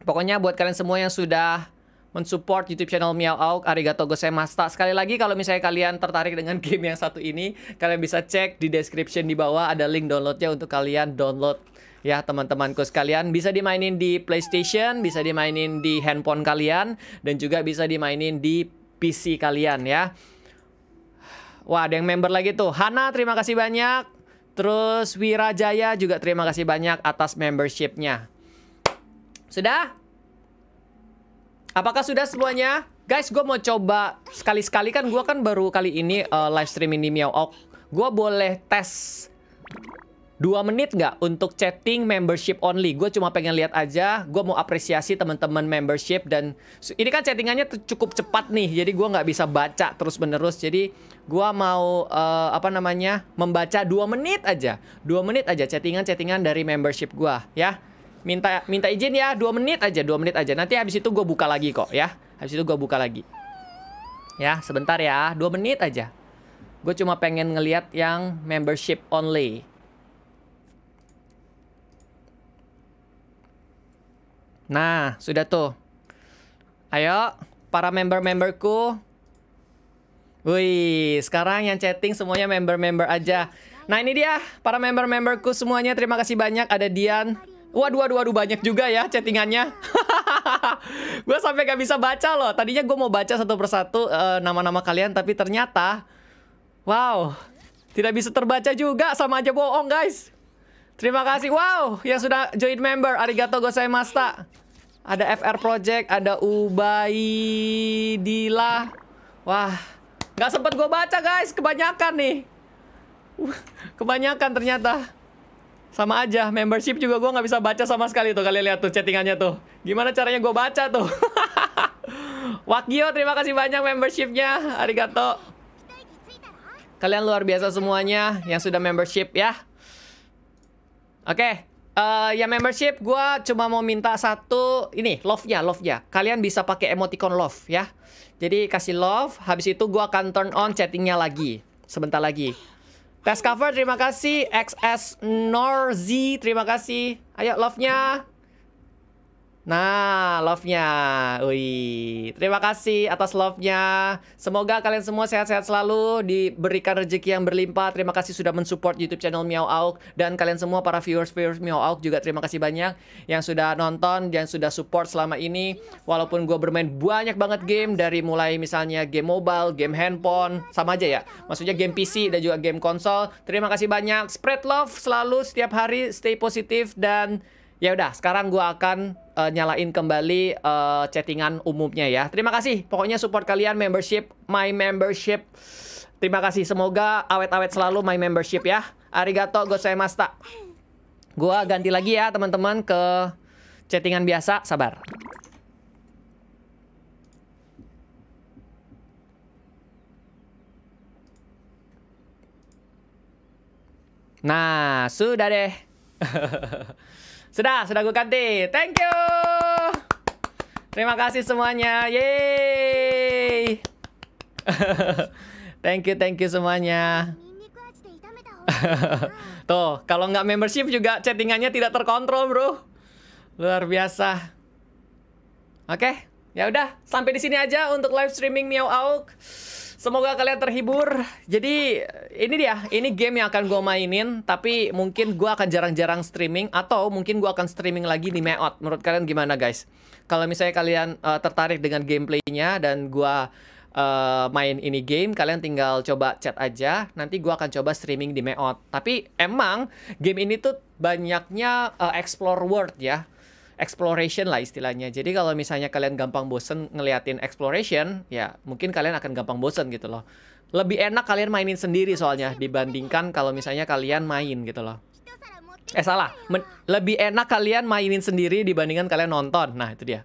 S1: Pokoknya buat kalian semua yang sudah mensupport YouTube channel Miao Auk. Arigato gozaimashita. Sekali lagi kalau misalnya kalian tertarik dengan [laughs] game yang satu ini, kalian bisa cek di description di bawah ada link downloadnya untuk kalian download ya teman-temanku sekalian bisa dimainin di PlayStation, bisa dimainin di handphone kalian dan juga bisa dimainin di PC kalian ya. Wah, ada yang member lagi tuh. Hana, terima kasih banyak. Terus Wirajaya juga terima kasih banyak atas membershipnya. Sudah? Apakah sudah semuanya? Guys, gue mau coba sekali-sekali kan gue kan baru kali ini uh, live streaming di Miao Ok. Gue boleh tes 2 menit nggak untuk chatting membership only? Gue cuma pengen lihat aja, gue mau apresiasi teman-teman membership dan ini kan chattingannya cukup cepat nih, jadi gue nggak bisa baca terus menerus. Jadi gue mau uh, apa namanya membaca dua menit aja, dua menit aja chattingan-chattingan dari membership gue ya minta minta izin ya dua menit aja dua menit aja nanti habis itu gue buka lagi kok ya habis itu gue buka lagi ya sebentar ya dua menit aja gue cuma pengen ngeliat yang membership only nah sudah tuh ayo para member-memberku Wih, sekarang yang chatting semuanya member-member aja. Nah ini dia, para member-memberku semuanya. Terima kasih banyak. Ada Dian, Waduh, waduh, waduh, banyak juga ya chattingannya. [laughs] gue sampai gak bisa baca loh. Tadinya gue mau baca satu persatu eh, nama-nama uh, kalian, tapi ternyata, wow, tidak bisa terbaca juga. Sama aja bohong, guys. Terima kasih. Wow, yang sudah join member. Arigato gozaimasta. Ada FR Project, ada Ubaidila. Wah, gak sempet gue baca, guys. Kebanyakan nih. [laughs] Kebanyakan ternyata. Sama aja, membership juga gue nggak bisa baca sama sekali tuh. Kalian lihat tuh chattingannya tuh. Gimana caranya gue baca tuh? [laughs] Wakio, terima kasih banyak membershipnya. Arigato. Kalian luar biasa semuanya yang sudah membership ya. Oke. Okay. Uh, eh, ya membership gue cuma mau minta satu ini love-nya love-nya kalian bisa pakai emoticon love ya jadi kasih love habis itu gue akan turn on chattingnya lagi sebentar lagi Test cover, terima kasih. XS Norzi, terima kasih. Ayo, love-nya. Nah, love-nya. Wih, terima kasih atas love-nya. Semoga kalian semua sehat-sehat selalu, diberikan rezeki yang berlimpah. Terima kasih sudah mensupport YouTube channel Miao Auk dan kalian semua para viewers-viewers Miao Auk juga terima kasih banyak yang sudah nonton dan sudah support selama ini. Walaupun gue bermain banyak banget game dari mulai misalnya game mobile, game handphone, sama aja ya. Maksudnya game PC dan juga game konsol. Terima kasih banyak. Spread love selalu setiap hari, stay positif dan ya udah, sekarang gue akan uh, nyalain kembali uh, chattingan umumnya ya. Terima kasih. Pokoknya support kalian membership, my membership. Terima kasih. Semoga awet-awet selalu my membership ya. Arigato gozaimasta. Gua ganti lagi ya teman-teman ke chattingan biasa. Sabar. Nah, sudah deh. [laughs] Sudah, sudah gue ganti. Thank you. Terima kasih semuanya. Yeay. [laughs] thank you, thank you semuanya. [laughs] Tuh, kalau nggak membership juga chattingannya tidak terkontrol, bro. Luar biasa. Oke, okay, ya udah sampai di sini aja untuk live streaming Miau Auk. Semoga kalian terhibur. Jadi ini dia, ini game yang akan gue mainin. Tapi mungkin gue akan jarang-jarang streaming atau mungkin gue akan streaming lagi di Meot. Menurut kalian gimana guys? Kalau misalnya kalian uh, tertarik dengan gameplaynya dan gue uh, main ini game, kalian tinggal coba chat aja. Nanti gue akan coba streaming di Meot. Tapi emang game ini tuh banyaknya uh, explore world ya exploration lah istilahnya. Jadi kalau misalnya kalian gampang bosen ngeliatin exploration, ya mungkin kalian akan gampang bosen gitu loh. Lebih enak kalian mainin sendiri soalnya dibandingkan kalau misalnya kalian main gitu loh. Eh salah, Men lebih enak kalian mainin sendiri dibandingkan kalian nonton. Nah itu dia.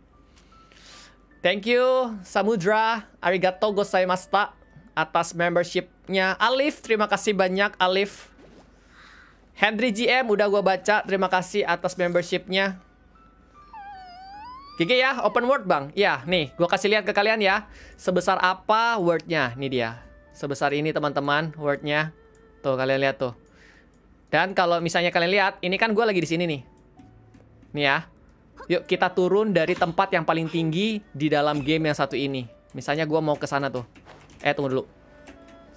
S1: Thank you Samudra, arigato gozaimasta atas membershipnya. Alif, terima kasih banyak Alif. Henry GM udah gue baca, terima kasih atas membershipnya. Gigi ya, open world bang. Ya, nih, gue kasih lihat ke kalian ya. Sebesar apa wordnya? Nih dia. Sebesar ini teman-teman wordnya. Tuh kalian lihat tuh. Dan kalau misalnya kalian lihat, ini kan gue lagi di sini nih. Nih ya. Yuk kita turun dari tempat yang paling tinggi di dalam game yang satu ini. Misalnya gue mau ke sana tuh. Eh tunggu dulu.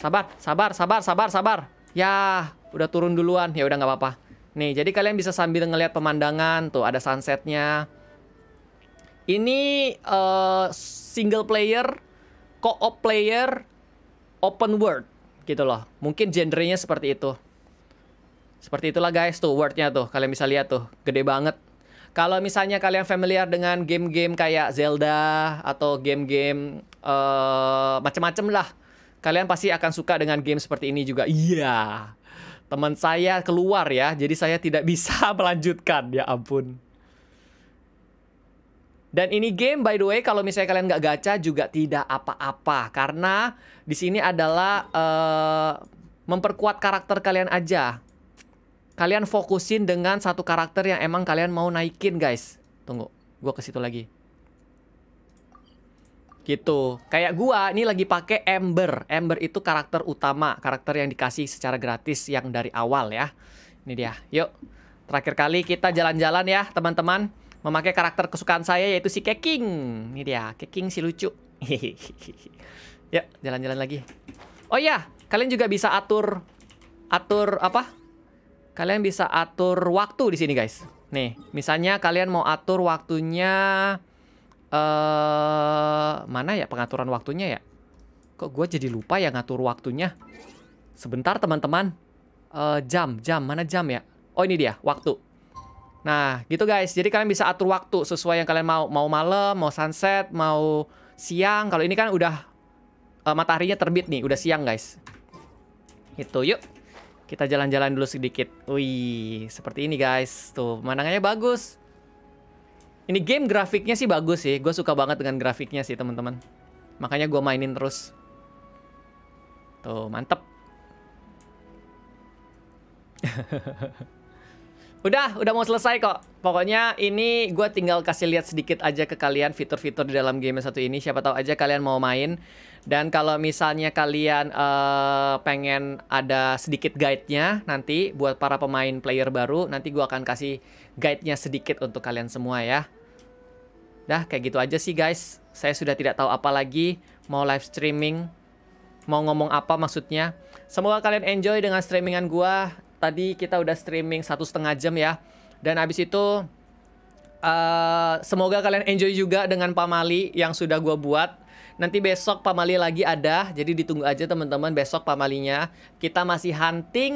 S1: Sabar, sabar, sabar, sabar, sabar. Ya, udah turun duluan. Ya udah nggak apa-apa. Nih, jadi kalian bisa sambil ngelihat pemandangan tuh, ada sunsetnya ini uh, single player, co-op player, open world gitu loh. Mungkin genrenya seperti itu. Seperti itulah guys tuh wordnya tuh. Kalian bisa lihat tuh, gede banget. Kalau misalnya kalian familiar dengan game-game kayak Zelda atau game-game uh, eh, macam-macam lah, kalian pasti akan suka dengan game seperti ini juga. Iya. Yeah. Teman saya keluar ya, jadi saya tidak bisa [laughs] melanjutkan. Ya ampun. Dan ini game by the way kalau misalnya kalian nggak gacha juga tidak apa-apa karena di sini adalah uh, memperkuat karakter kalian aja. Kalian fokusin dengan satu karakter yang emang kalian mau naikin guys. Tunggu, gua ke situ lagi. Gitu. Kayak gua ini lagi pakai Ember. Ember itu karakter utama, karakter yang dikasih secara gratis yang dari awal ya. Ini dia. Yuk. Terakhir kali kita jalan-jalan ya, teman-teman memakai karakter kesukaan saya yaitu si Keking. Ini dia, Keking si lucu. [laughs] ya jalan-jalan lagi. Oh iya, kalian juga bisa atur atur apa? Kalian bisa atur waktu di sini, guys. Nih, misalnya kalian mau atur waktunya eh uh, mana ya pengaturan waktunya ya? Kok gue jadi lupa ya ngatur waktunya? Sebentar, teman-teman. Uh, jam, jam, mana jam ya? Oh, ini dia, waktu. Nah, gitu guys. Jadi kalian bisa atur waktu sesuai yang kalian mau. Mau malam, mau sunset, mau siang. Kalau ini kan udah uh, mataharinya terbit nih, udah siang guys. Itu, yuk. Kita jalan-jalan dulu sedikit. Wih, seperti ini guys. Tuh, pemandangannya bagus. Ini game grafiknya sih bagus sih. Gue suka banget dengan grafiknya sih, teman-teman. Makanya gue mainin terus. Tuh, mantep. [laughs] Udah, udah mau selesai kok. Pokoknya ini gue tinggal kasih lihat sedikit aja ke kalian fitur-fitur di dalam game satu ini. Siapa tahu aja kalian mau main. Dan kalau misalnya kalian uh, pengen ada sedikit guide-nya nanti buat para pemain player baru, nanti gue akan kasih guide-nya sedikit untuk kalian semua ya. Dah, kayak gitu aja sih guys. Saya sudah tidak tahu apa lagi mau live streaming, mau ngomong apa maksudnya. Semoga kalian enjoy dengan streamingan gue tadi kita udah streaming satu setengah jam ya. Dan abis itu uh, semoga kalian enjoy juga dengan pamali yang sudah gue buat. Nanti besok pamali lagi ada, jadi ditunggu aja teman-teman besok pamalinya. Kita masih hunting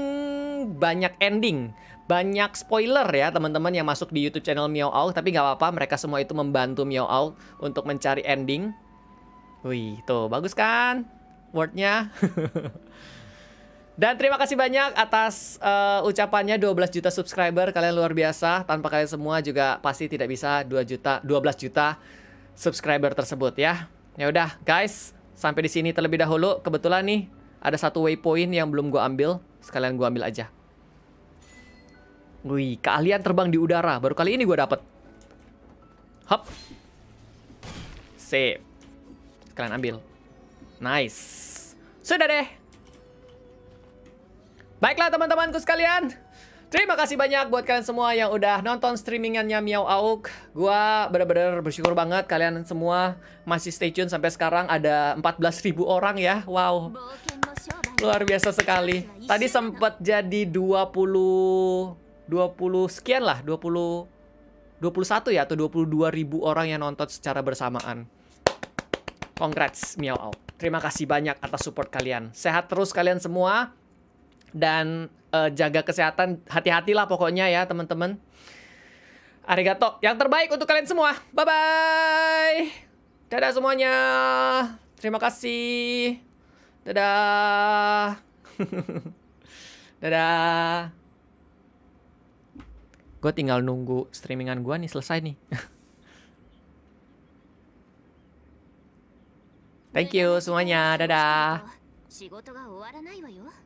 S1: banyak ending, banyak spoiler ya teman-teman yang masuk di YouTube channel Miao Au. Tapi nggak apa-apa, mereka semua itu membantu Miao Au untuk mencari ending. Wih, tuh bagus kan wordnya. [laughs] Dan terima kasih banyak atas uh, ucapannya 12 juta subscriber kalian luar biasa. Tanpa kalian semua juga pasti tidak bisa 2 juta 12 juta subscriber tersebut ya. Ya udah guys, sampai di sini terlebih dahulu. Kebetulan nih ada satu waypoint yang belum gua ambil. Sekalian gua ambil aja. Wih, kalian terbang di udara. Baru kali ini gua dapet. Hop. Sip. Kalian ambil. Nice. Sudah deh. Baiklah teman-temanku sekalian. Terima kasih banyak buat kalian semua yang udah nonton streamingannya Miau Auk. Gua bener-bener bersyukur banget kalian semua masih stay tune sampai sekarang ada 14.000 orang ya. Wow. Luar biasa sekali. Tadi sempat jadi 20 20 sekian lah, 20 21 ya atau 22.000 orang yang nonton secara bersamaan. Congrats Miau Auk. Terima kasih banyak atas support kalian. Sehat terus kalian semua dan uh, jaga kesehatan. Hati-hatilah pokoknya ya teman-teman. Arigato. Yang terbaik untuk kalian semua. Bye-bye. Dadah semuanya. Terima kasih. Dadah. [laughs] Dadah. Gue tinggal nunggu streamingan gue nih selesai nih. [laughs] Thank you semuanya. Dadah.